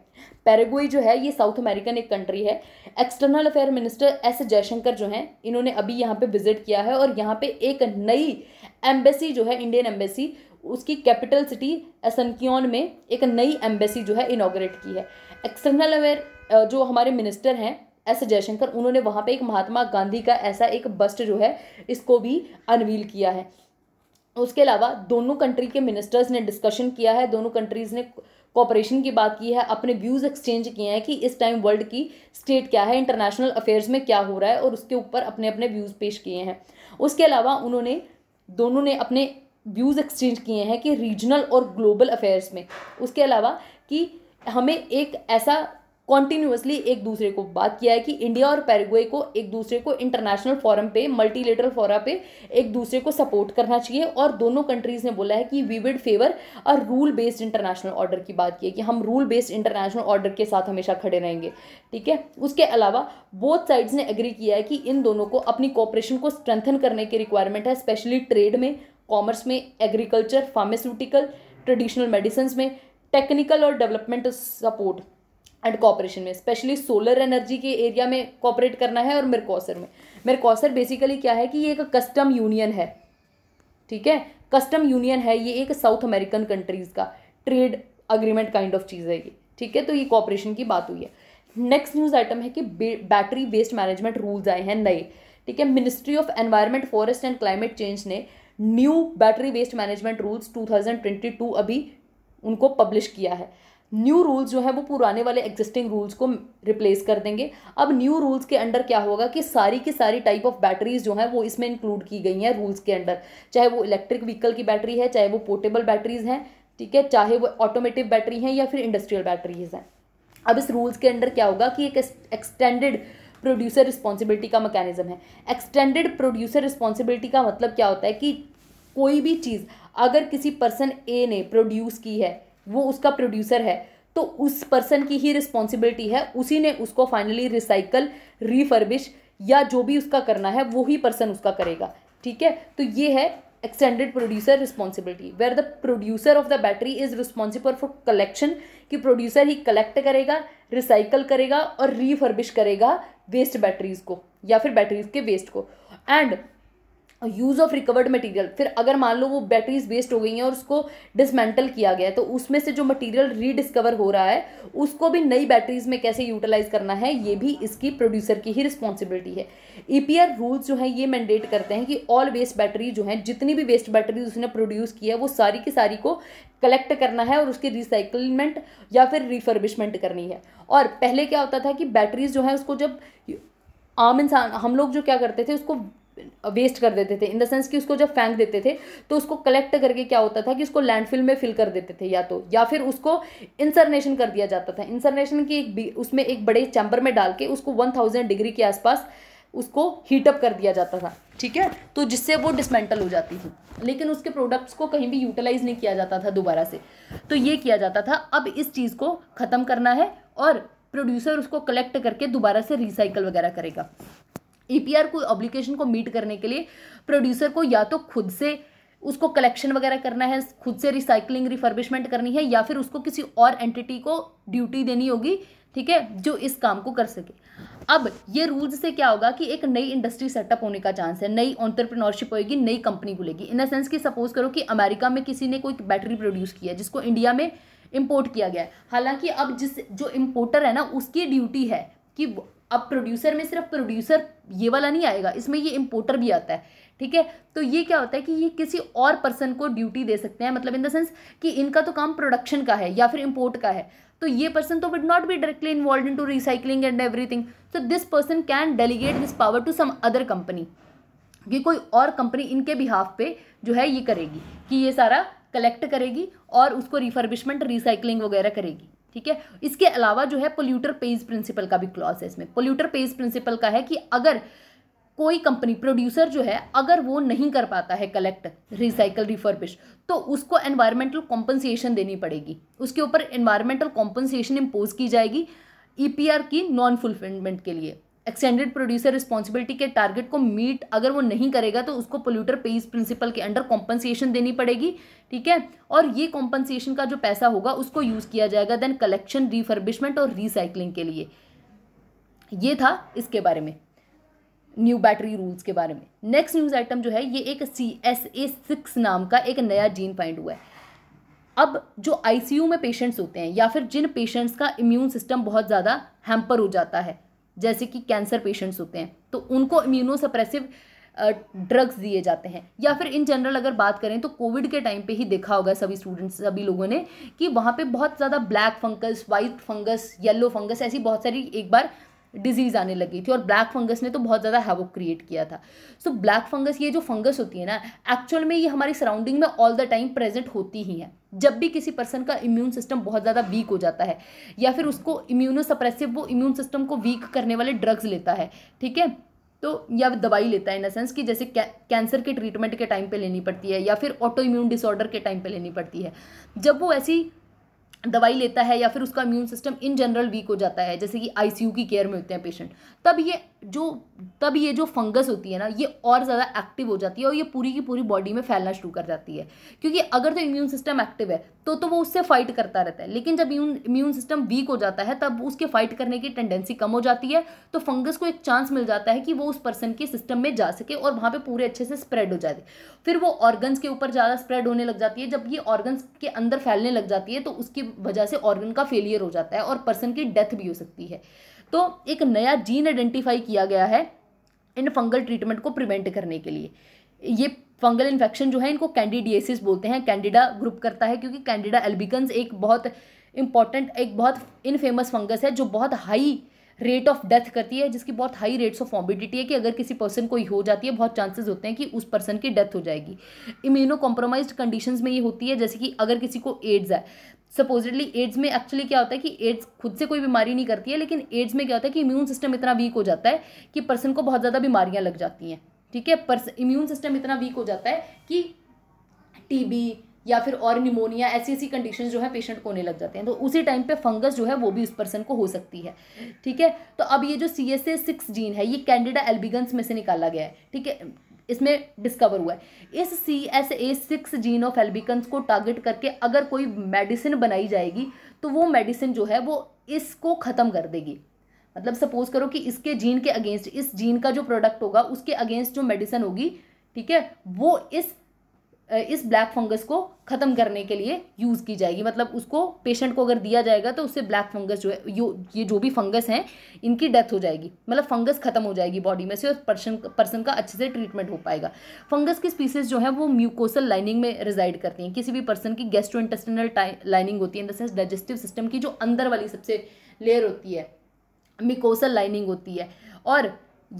[SPEAKER 1] पैरागुई जो है ये साउथ अमेरिकन एक कंट्री है external affair minister S Jaishankar जो हैं इन्होंने अभी यहाँ पे विजिट किया है और यहाँ पे एक नई एम्बेसी जो है इंडियन एम्बेसी उसकी कैपिटल सिटी एसनक्योन में एक नई एम्बेसी जो है इनाग्रेट की है एक्सटर्नल अफेयर जो हमारे मिनिस्टर हैं एस जयशंकर उन्होंने वहाँ पे एक महात्मा गांधी का ऐसा एक बस्ट जो है इसको भी अनवील किया है उसके अलावा दोनों कंट्री के मिनिस्टर्स ने डिस्कशन किया है दोनों कंट्रीज़ ने कॉपरेशन की बात की है अपने व्यूज़ एक्सचेंज किए हैं कि इस टाइम वर्ल्ड की स्टेट क्या है इंटरनेशनल अफेयर्स में क्या हो रहा है और उसके ऊपर अपने अपने व्यूज़ पेश किए हैं उसके अलावा उन्होंने दोनों ने अपने व्यूज़ एक्सचेंज किए हैं कि रीजनल और ग्लोबल अफेयर्स में उसके अलावा कि हमें एक ऐसा कॉन्टिन्यूसली एक दूसरे को बात किया है कि इंडिया और पैरगुए को एक दूसरे को इंटरनेशनल फोरम पे मल्टीलेटरल फोरा पे एक दूसरे को सपोर्ट करना चाहिए और दोनों कंट्रीज़ ने बोला है कि वी विड फेवर और रूल बेस्ड इंटरनेशनल ऑर्डर की बात की है कि हम रूल बेस्ड इंटरनेशनल ऑर्डर के साथ हमेशा खड़े रहेंगे ठीक है उसके अलावा बोथ साइड्स ने एग्री किया है कि इन दोनों को अपनी कॉपरेशन को स्ट्रेंथन करने की रिक्वायरमेंट है स्पेशली ट्रेड में कॉमर्स में एग्रीकल्चर फार्मास्यूटिकल ट्रेडिशनल मेडिसन्स में टेक्निकल और डेवलपमेंट सपोर्ट एंड कॉपरेशन में स्पेशली सोलर एनर्जी के एरिया में कॉपरेट करना है और कौसर में कौसर बेसिकली क्या है कि ये एक कस्टम यूनियन है ठीक है कस्टम यूनियन है ये एक साउथ अमेरिकन कंट्रीज़ का ट्रेड अग्रीमेंट काइंड ऑफ चीज़ है ये ठीक है तो ये कॉपरेशन की बात हुई है नेक्स्ट न्यूज़ आइटम है कि बैटरी वेस्ट मैनेजमेंट रूल्स आए हैं नए ठीक है ministry of environment forest and climate change ने new battery waste management rules 2022 अभी उनको पब्लिश किया है न्यू रूल्स जो है वो पुराने वाले एग्जिस्टिंग रूल्स को रिप्लेस कर देंगे अब न्यू रूल्स के अंडर क्या होगा कि सारी की सारी टाइप ऑफ बैटरीज जो हैं वो इसमें इंक्लूड की गई हैं रूल्स के अंडर चाहे वो इलेक्ट्रिक व्हीकल की बैटरी है चाहे वो पोर्टेबल बैटरीज हैं ठीक है चाहे वो ऑटोमेटिव बैटरी हैं या फिर इंडस्ट्रियल बैटरीज हैं अब इस रूल्स के अंडर क्या होगा कि एक एक्सटेंडेड प्रोड्यूसर रिस्पॉन्सिबिलिटी का मैकेनिज्म है एक्सटेंडेड प्रोड्यूसर रिस्पॉन्सिबिलिटी का मतलब क्या होता है कि कोई भी चीज़ अगर किसी पर्सन ए ने प्रोड्यूस की है वो उसका प्रोड्यूसर है तो उस पर्सन की ही रिस्पॉन्सिबिलिटी है उसी ने उसको फाइनली रिसाइकल रिफर्बिश या जो भी उसका करना है वो ही पर्सन उसका करेगा ठीक है तो ये है extended producer responsibility where the producer of the battery is responsible for collection कि प्रोड्यूसर ही कलेक्ट करेगा रिसाइकल करेगा और रिफर्बिश करेगा वेस्ट बैटरीज को या फिर बैटरीज के वेस्ट को and use of recovered material फिर अगर मान लो वो बैटरीज वेस्ट हो गई हैं और उसको डिसमेंटल किया गया है तो उसमें से जो मटेरियल रीडिस्कवर हो रहा है उसको भी नई बैटरीज में कैसे यूटिलाइज करना है ये भी इसकी प्रोड्यूसर की ही रिस्पॉन्सिबिलिटी है ई e रूल्स जो हैं ये मैंडेट करते हैं कि ऑल वेस्ट बैटरी जो है जितनी भी वेस्ट बैटरीज उसने प्रोड्यूस की है वो सारी की सारी को कलेक्ट करना है और उसकी रिसाइकलमेंट या फिर रिफर्बिशमेंट करनी है और पहले क्या होता था कि बैटरीज जो है उसको जब आम इंसान हम लोग जो क्या करते थे उसको वेस्ट कर देते थे इन द सेंस कि उसको जब फेंक देते थे तो उसको कलेक्ट करके क्या होता था कि उसको लैंडफिल में फिल कर देते थे या तो या फिर उसको इंसरनेशन कर दिया जाता था इंसरनेशन की एक उसमें एक बड़े चैम्बर में डाल के उसको वन थाउजेंड डिग्री के आसपास उसको हीटअप कर दिया जाता था ठीक है तो जिससे वो डिसमेंटल हो जाती थी लेकिन उसके प्रोडक्ट्स को कहीं भी यूटिलाइज नहीं किया जाता था दोबारा से तो ये किया जाता था अब इस चीज़ को ख़त्म करना है और प्रोड्यूसर उसको कलेक्ट करके दोबारा से रिसाइकल वगैरह करेगा ईपीआर e को ऑब्लिकेशन को मीट करने के लिए प्रोड्यूसर को या तो खुद से उसको कलेक्शन वगैरह करना है खुद से रिसाइकलिंग रिफर्बिशमेंट करनी है या फिर उसको किसी और एंटिटी को ड्यूटी देनी होगी ठीक है जो इस काम को कर सके अब ये रूल्स से क्या होगा कि एक नई इंडस्ट्री सेटअप होने का चांस है नई ऑन्टरप्रिनोरशिप होगी नई कंपनी खुलेगी इन द सेंस कि सपोज करो कि अमेरिका में किसी ने कोई बैटरी प्रोड्यूस किया है जिसको इंडिया में इम्पोर्ट किया गया है हालांकि अब जिस जो इम्पोर्टर है ना उसकी ड्यूटी है कि अब प्रोड्यूसर में सिर्फ प्रोड्यूसर ये वाला नहीं आएगा इसमें ये इम्पोर्टर भी आता है ठीक है तो ये क्या होता है कि ये किसी और पर्सन को ड्यूटी दे सकते हैं मतलब इन द सेंस कि इनका तो काम प्रोडक्शन का है या फिर इम्पोर्ट का है तो ये पर्सन तो would not be directly involve into recycling and everything तो this person can delegate this power to some other company कि कोई और कंपनी इनके बिहाफ पे जो है ये करेगी कि ये सारा कलेक्ट करेगी और उसको रिफर्बिशमेंट रिसाइकलिंग वगैरह करेगी ठीक है इसके अलावा जो है पोल्यूटर पेज प्रिंसिपल का भी क्लॉज है इसमें पोल्यूटर पेज प्रिंसिपल का है कि अगर कोई कंपनी प्रोड्यूसर जो है अगर वो नहीं कर पाता है कलेक्ट रिसाइकल रिफर्बिश तो उसको एनवायरमेंटल कॉम्पनसेशन देनी पड़ेगी उसके ऊपर एनवायरमेंटल कॉम्पनसेशन इम्पोज की जाएगी ईपीआर e की नॉन फुलफिलमेंट के लिए एक्सटेंडेड प्रोड्यूसर रिस्पॉन्सिबिलिटी के टारगेट को मीट अगर वो नहीं करेगा तो उसको पोल्यूटर पेज प्रिंसिपल के अंडर कॉम्पनसेशन देनी पड़ेगी ठीक है और ये कॉम्पनसेशन का जो पैसा होगा उसको यूज़ किया जाएगा देन कलेक्शन रिफर्बिशमेंट और रिसाइकलिंग के लिए ये था इसके बारे में न्यू बैटरी रूल्स के बारे में नेक्स्ट न्यूज़ आइटम जो है ये एक सी एस ए सिक्स नाम का एक नया जीन फाइंड हुआ है अब जो आईसीयू में पेशेंट्स होते हैं या फिर जिन पेशेंट्स का इम्यून सिस्टम बहुत ज़्यादा हैम्पर हो जाता है जैसे कि कैंसर पेशेंट्स होते हैं तो उनको इम्यूनोसप्रेसिव ड्रग्स दिए जाते हैं या फिर इन जनरल अगर बात करें तो कोविड के टाइम पे ही देखा होगा सभी स्टूडेंट्स सभी लोगों ने कि वहाँ पे बहुत ज़्यादा black fungus white fungus yellow fungus ऐसी बहुत सारी एक बार डिजीज़ आने लगी थी और ब्लैक फंगस ने तो बहुत ज़्यादा हैवो क्रिएट किया था सो ब्लैक फंगस ये जो फंगस होती है ना एक्चुअल में ये हमारी सराउंडिंग में ऑल द टाइम प्रेजेंट होती ही है जब भी किसी पर्सन का इम्यून सिस्टम बहुत ज़्यादा वीक हो जाता है या फिर उसको इम्यूनोसप्रेसिव वो इम्यून सिस्टम को वीक करने वाले ड्रग्स लेता है ठीक है तो या दवाई लेता है इन सेंस कि जैसे कैंसर के ट्रीटमेंट के टाइम पे लेनी पड़ती है या फिर ऑटो इम्यून डिसऑर्डर के टाइम पे लेनी पड़ती है जब वो ऐसी दवाई लेता है या फिर उसका immune system in general weak हो जाता है जैसे कि आईसीयू की केयर में होते हैं पेशेंट तब ये जो तब ये जो फंगस होती है ना ये और ज़्यादा एक्टिव हो जाती है और ये पूरी की पूरी बॉडी में फैलना शुरू कर जाती है क्योंकि अगर तो इम्यून सिस्टम एक्टिव है तो तो वो उससे फाइट करता रहता है लेकिन जब इम्यून इम्यून सिस्टम वीक हो जाता है तब उसके फाइट करने की टेंडेंसी कम हो जाती है तो फंगस को एक चांस मिल जाता है कि वो उस पर्सन के सिस्टम में जा सके और वहाँ पर पूरे अच्छे से स्प्रेड हो जाए फिर वो ऑर्गन्स के ऊपर ज़्यादा स्प्रेड होने लग जाती है जब ये ऑर्गन्स के अंदर फैलने लग जाती है तो उसकी वजह से ऑर्गन का फेलियर हो जाता है और पर्सन की डेथ भी हो सकती है तो एक नया जीन आइडेंटिफाई किया गया है इन फंगल ट्रीटमेंट को प्रिवेंट करने के लिए ये फंगल इन्फेक्शन जो है इनको कैंडिडियसिस बोलते हैं कैंडिडा ग्रुप करता है क्योंकि कैंडिडा एल्बिकन्स एक बहुत इंपॉर्टेंट एक बहुत इनफेमस फंगस है जो बहुत हाई रेट ऑफ डेथ करती है जिसकी बहुत हाई रेट्स ऑफ मॉबिडिटी है कि अगर किसी पर्सन को ये हो जाती है बहुत चांसेस होते हैं कि उस पर्सन की डेथ हो जाएगी इम्यूनो कॉम्प्रोमाइज कंडीशंस में ये होती है जैसे कि अगर किसी को एड्स है सपोजिटली एड्स में एक्चुअली क्या होता है कि एड्स खुद से कोई बीमारी नहीं करती है लेकिन एड्स में क्या होता है कि इम्यून सिस्टम इतना वीक हो जाता है कि पर्सन को बहुत ज़्यादा बीमारियाँ लग जाती हैं ठीक है इम्यून सिस्टम इतना वीक हो जाता है कि टीबी या फिर और निमोनिया ऐसी ऐसी कंडीशन जो है पेशेंट को होने लग जाते हैं तो उसी टाइम पे फंगस जो है वो भी उस पर्सन को हो सकती है ठीक है तो अब ये जो C S A six gene है ये कैंडिडा एल्बिगन्स में से निकाला गया है ठीक है इसमें डिस्कवर हुआ है इस C S A six gene of albicans को टारगेट करके अगर कोई मेडिसिन बनाई जाएगी तो वो मेडिसिन जो है वो इसको ख़त्म कर देगी मतलब सपोज करो कि इसके जीन के अगेंस्ट इस जीन का जो प्रोडक्ट होगा उसके अगेंस्ट जो मेडिसिन होगी ठीक है वो इस इस ब्लैक फंगस को ख़त्म करने के लिए यूज़ की जाएगी मतलब उसको पेशेंट को अगर दिया जाएगा तो उससे ब्लैक फंगस जो है यो ये जो भी फंगस हैं इनकी डेथ हो जाएगी मतलब फंगस ख़त्म हो जाएगी बॉडी में से और पर्सन पर्सन का अच्छे से ट्रीटमेंट हो पाएगा फंगस की स्पीसीज जो है वो म्यूकोसल लाइनिंग में रिजाइड करती हैं किसी भी पर्सन की गेस्ट्रो इंटेस्टनल लाइनिंग होती है in the sense digestive system की जो अंदर वाली सबसे लेयर होती है म्यूकोसल लाइनिंग होती है और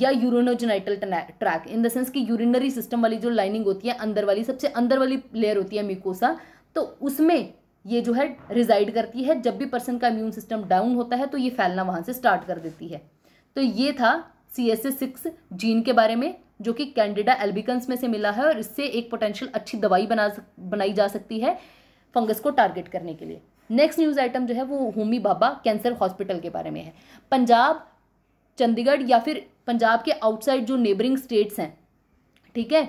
[SPEAKER 1] या urogenital tract in the sense कि यूरिनरी सिस्टम वाली जो लाइनिंग होती है अंदर वाली सबसे अंदर वाली लेयर होती है म्यूकोसा तो उसमें ये जो है रिजाइड करती है जब भी पर्सन का इम्यून सिस्टम डाउन होता है तो ये फैलना वहाँ से स्टार्ट कर देती है तो ये था C S S six gene के बारे में जो कि कैंडिडा एल्बिकन्स में से मिला है और इससे एक पोटेंशियल अच्छी दवाई बना बनाई जा सकती है फंगस को टारगेट करने के लिए नेक्स्ट न्यूज़ आइटम जो है वो होमी बाबा कैंसर हॉस्पिटल के बारे में है पंजाब चंडीगढ़ या फिर पंजाब के आउटसाइड जो नेबरिंग स्टेट्स हैं ठीक है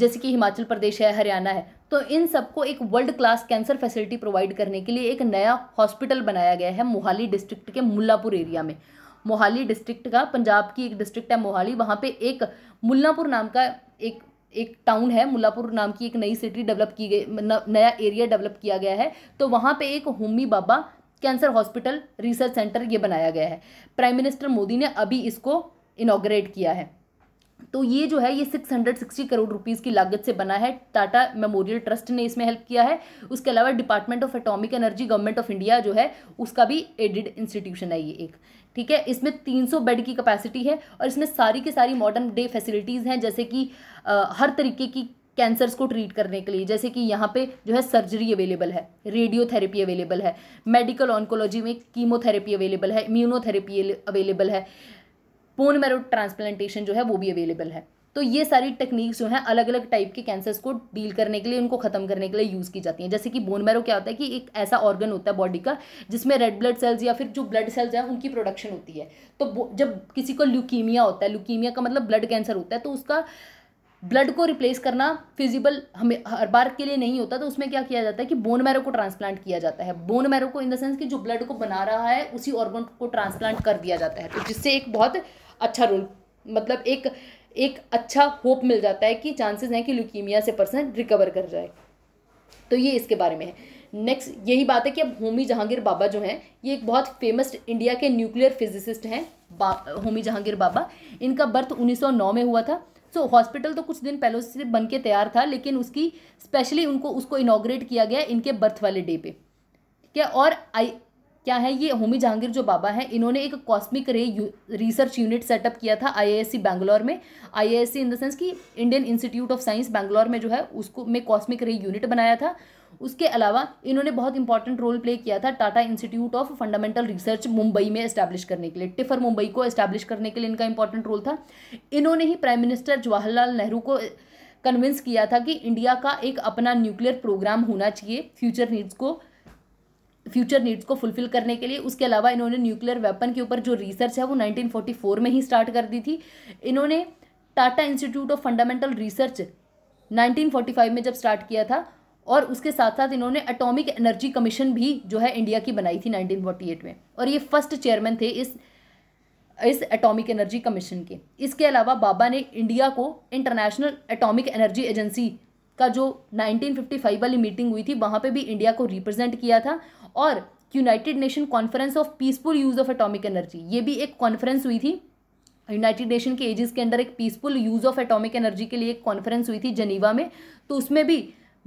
[SPEAKER 1] जैसे कि हिमाचल प्रदेश है हरियाणा है तो इन सबको एक world class cancer facility provide करने के लिए एक नया हॉस्पिटल बनाया गया है मोहाली डिस्ट्रिक्ट के मुल्लापुर एरिया में मोहाली डिस्ट्रिक्ट का पंजाब की एक डिस्ट्रिक्ट है मोहाली वहाँ पे एक मुल्लापुर नाम का एक एक टाउन है मुल्लापुर नाम की एक नई सिटी डेवलप की गई नया एरिया डेवलप किया गया है तो वहाँ पे एक Homi Bhabha cancer hospital research centre ये बनाया गया है प्राइम मिनिस्टर मोदी ने अभी इसको इनाग्रेट किया है तो ये जो है ये 660 करोड़ रुपीस की लागत से बना है टाटा मेमोरियल ट्रस्ट ने इसमें हेल्प किया है उसके अलावा Department of atomic Energy Government of India जो है उसका भी एडिड इंस्टीट्यूशन है ये एक ठीक है इसमें 300 बेड की कैपेसिटी है और इसमें सारी की सारी मॉडर्न डे फैसिलिटीज़ हैं जैसे कि आ, हर तरीके की कैंसर्स को ट्रीट करने के लिए जैसे कि यहाँ पे जो है सर्जरी अवेलेबल है रेडियोथेरेपी अवेलेबल है मेडिकल ऑनकोलॉजी में कीमोथेरेपी अवेलेबल है इम्यूनोथेरेपी अवेलेबल है बोन मैरो ट्रांसप्लांटेशन जो है वो भी अवेलेबल है तो ये सारी टेक्निक्स जो हैं अलग अलग टाइप के कैंसर्स को डील करने के लिए उनको खत्म करने के लिए यूज़ की जाती हैं जैसे कि बोन मैरो क्या होता है कि एक ऐसा ऑर्गन होता है बॉडी का जिसमें रेड ब्लड सेल्स या फिर जो ब्लड सेल्स हैं उनकी प्रोडक्शन होती है तो जब किसी को ल्यूकीमिया होता है ल्यूकीमिया का मतलब ब्लड कैंसर होता है तो उसका ब्लड को रिप्लेस करना फिजिबल हमें हर बार के लिए नहीं होता तो उसमें क्या किया जाता है कि बोन मैरो को ट्रांसप्लांट किया जाता है बोन मैरो को इन द सेंस कि जो ब्लड को बना रहा है उसी ऑर्गन को ट्रांसप्लांट कर दिया जाता है तो जिससे एक बहुत अच्छा रोल मतलब एक एक अच्छा होप मिल जाता है कि चांसेस हैं कि ल्यूकीमिया से पर्सन रिकवर कर जाए तो ये इसके बारे में है नेक्स्ट यही बात है कि अब होमी जहांगीर बाबा जो हैं ये एक बहुत फेमस इंडिया के न्यूक्लियर फिजिसिस्ट हैं होमी जहांगीर बाबा इनका बर्थ 1909 में हुआ था सो so, हॉस्पिटल तो कुछ दिन पहले से बन के तैयार था लेकिन उसकी स्पेशली उनको उसको इनाग्रेट किया गया इनके बर्थ वाले डे पे ठीक है और आई क्या है ये होमी जहांगीर जो बाबा हैं इन्होंने एक कॉस्मिक रे रिसर्च यूनिट सेटअप किया था आईआईएससी बैंगलोर में आईआईएससी इन द सेंस कि Indian Institute of Science Bangalore में जो है उसको में कॉस्मिक रे यूनिट बनाया था उसके अलावा इन्होंने बहुत इंपॉर्टेंट रोल प्ले किया था Tata Institute of Fundamental Research Mumbai में एस्टैब्लिश करने के लिए टिफर मुंबई को एस्टैब्लिश करने के लिए इनका इंपॉर्टेंट रोल था इन्होंने ही प्राइम मिनिस्टर जवाहरलाल नेहरू को कन्विंस किया था कि इंडिया का एक अपना न्यूक्लियर प्रोग्राम होना चाहिए फ्यूचर नीड्स को फ्यूचर नीड्स को फुलफिल करने के लिए उसके अलावा इन्होंने न्यूक्लियर वेपन के ऊपर जो रिसर्च है वो 1944 में ही स्टार्ट कर दी थी इन्होंने Tata Institute of Fundamental Research 1945 में जब स्टार्ट किया था और उसके साथ साथ इन्होंने अटोमिक एनर्जी कमीशन भी जो है इंडिया की बनाई थी 1948 में और ये फर्स्ट चेयरमैन थे इस इस एटॉमिक एनर्जी कमीशन के इसके अलावा बाबा ने इंडिया को इंटरनेशनल एटॉमिक एनर्जी एजेंसी का जो 1955 वाली मीटिंग हुई थी वहाँ पे भी इंडिया को रिप्रेजेंट किया था और United Nation Conference of Peaceful use of atomic Energy ये भी एक कॉन्फ्रेंस हुई थी यूनाइटेड नेशन के एजेस के अंडर एक peaceful use of atomic energy के लिए एक कॉन्फ्रेंस हुई थी जनीवा में तो उसमें भी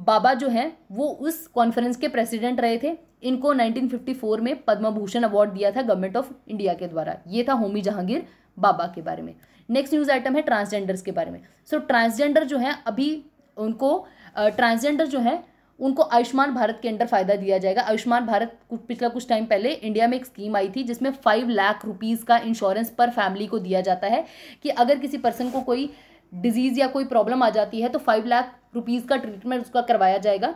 [SPEAKER 1] बाबा जो हैं वो उस कॉन्फ्रेंस के प्रेसिडेंट रहे थे इनको 1954 में पद्म भूषण अवार्ड दिया था गवर्नमेंट ऑफ इंडिया के द्वारा ये था होमी जहांगीर बाबा के बारे में नेक्स्ट न्यूज़ आइटम है ट्रांसजेंडर्स के बारे में सो so, ट्रांसजेंडर जो है अभी उनको ट्रांसजेंडर जो है उनको आयुष्मान भारत के अंडर फायदा दिया जाएगा आयुष्मान भारत पिछला कुछ टाइम पहले इंडिया में एक स्कीम आई थी जिसमें फाइव लाख रुपीज़ का इंश्योरेंस पर फैमिली को दिया जाता है कि अगर किसी पर्सन को कोई डिजीज़ या कोई प्रॉब्लम आ जाती है तो फाइव लाख रुपीज़ का ट्रीटमेंट उसका करवाया जाएगा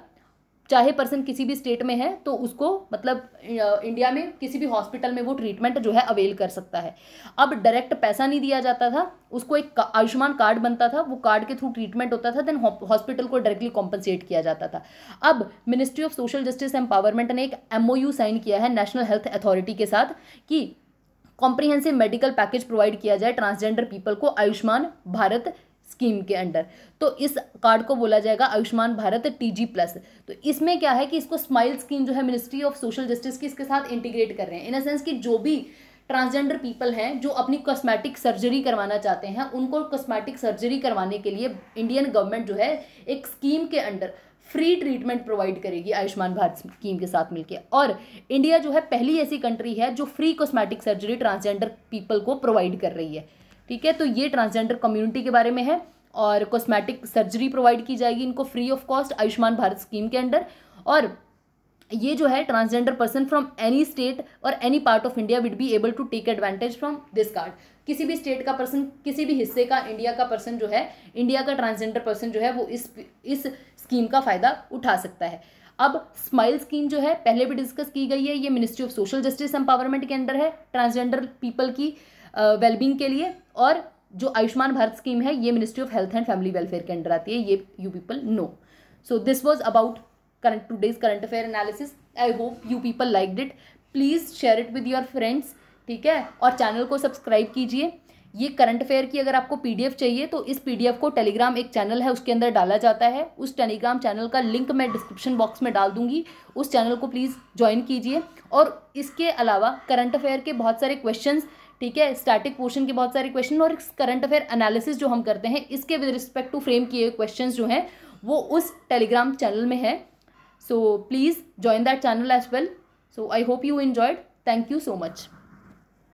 [SPEAKER 1] चाहे पर्सन किसी भी स्टेट में है तो उसको मतलब इंडिया में किसी भी हॉस्पिटल में वो ट्रीटमेंट जो है अवेल कर सकता है अब डायरेक्ट पैसा नहीं दिया जाता था उसको एक आयुष्मान कार्ड बनता था वो कार्ड के थ्रू ट्रीटमेंट होता था देन हॉस्पिटल को डायरेक्टली कॉम्पनसेट किया जाता था अब Ministry of Social Justice Empowerment ने एक एमओयू साइन किया है नेशनल हेल्थ अथॉरिटी के साथ कि कॉम्प्रिहेंसिव मेडिकल पैकेज प्रोवाइड किया जाए ट्रांसजेंडर पीपल को आयुष्मान भारत स्कीम के अंडर तो इस कार्ड को बोला जाएगा आयुष्मान भारत टीजी प्लस तो इसमें क्या है कि इसको स्माइल स्कीम जो है मिनिस्ट्री ऑफ सोशल जस्टिस की इसके साथ इंटीग्रेट कर रहे हैं इन अ सेंस कि जो भी ट्रांसजेंडर पीपल हैं जो अपनी कॉस्मेटिक सर्जरी करवाना चाहते हैं उनको कॉस्मेटिक सर्जरी करवाने के लिए इंडियन गवर्नमेंट जो है एक स्कीम के अंडर फ्री ट्रीटमेंट प्रोवाइड करेगी आयुष्मान भारत स्कीम के साथ मिलकर और इंडिया जो है पहली ऐसी कंट्री है जो free cosmetic surgery transgender people को प्रोवाइड कर रही है ठीक है तो ये ट्रांसजेंडर कम्युनिटी के बारे में है और कॉस्मेटिक सर्जरी प्रोवाइड की जाएगी इनको free of cost Ayushman Bharat scheme के अंडर और ये जो है transgender person from any state और any part of India would be able to take advantage from this card किसी भी स्टेट का पर्सन किसी भी हिस्से का इंडिया का पर्सन जो है इंडिया का ट्रांसजेंडर पर्सन जो है वो इस इस स्कीम का फ़ायदा उठा सकता है अब स्माइल स्कीम जो है पहले भी डिस्कस की गई है ये Ministry of Social Justice Empowerment के अंडर है ट्रांसजेंडर पीपल की वेलबींग uh, के लिए और जो आयुष्मान भारत स्कीम है ये Ministry of Health and Family Welfare के अंडर आती है ये you people know so this was about current today's current affair analysis I hope you people like it please share it with your friends ठीक है और channel को subscribe कीजिए ये करंट अफेयर की अगर आपको पीडीएफ चाहिए तो इस पीडीएफ को टेलीग्राम एक चैनल है उसके अंदर डाला जाता है उस टेलीग्राम चैनल का लिंक मैं डिस्क्रिप्शन बॉक्स में डाल दूंगी उस चैनल को प्लीज़ ज्वाइन कीजिए और इसके अलावा करंट अफेयर के बहुत सारे क्वेश्चंस ठीक है स्टैटिक पोर्शन के बहुत सारे क्वेश्चन और करंट अफेयर एनालिसिस जो हम करते हैं इसके विद रिस्पेक्ट टू फ्रेम किए क्वेश्चन जो हैं वो उस टेलीग्राम चैनल में है so please join that channel as well so I hope you enjoyed thank you so much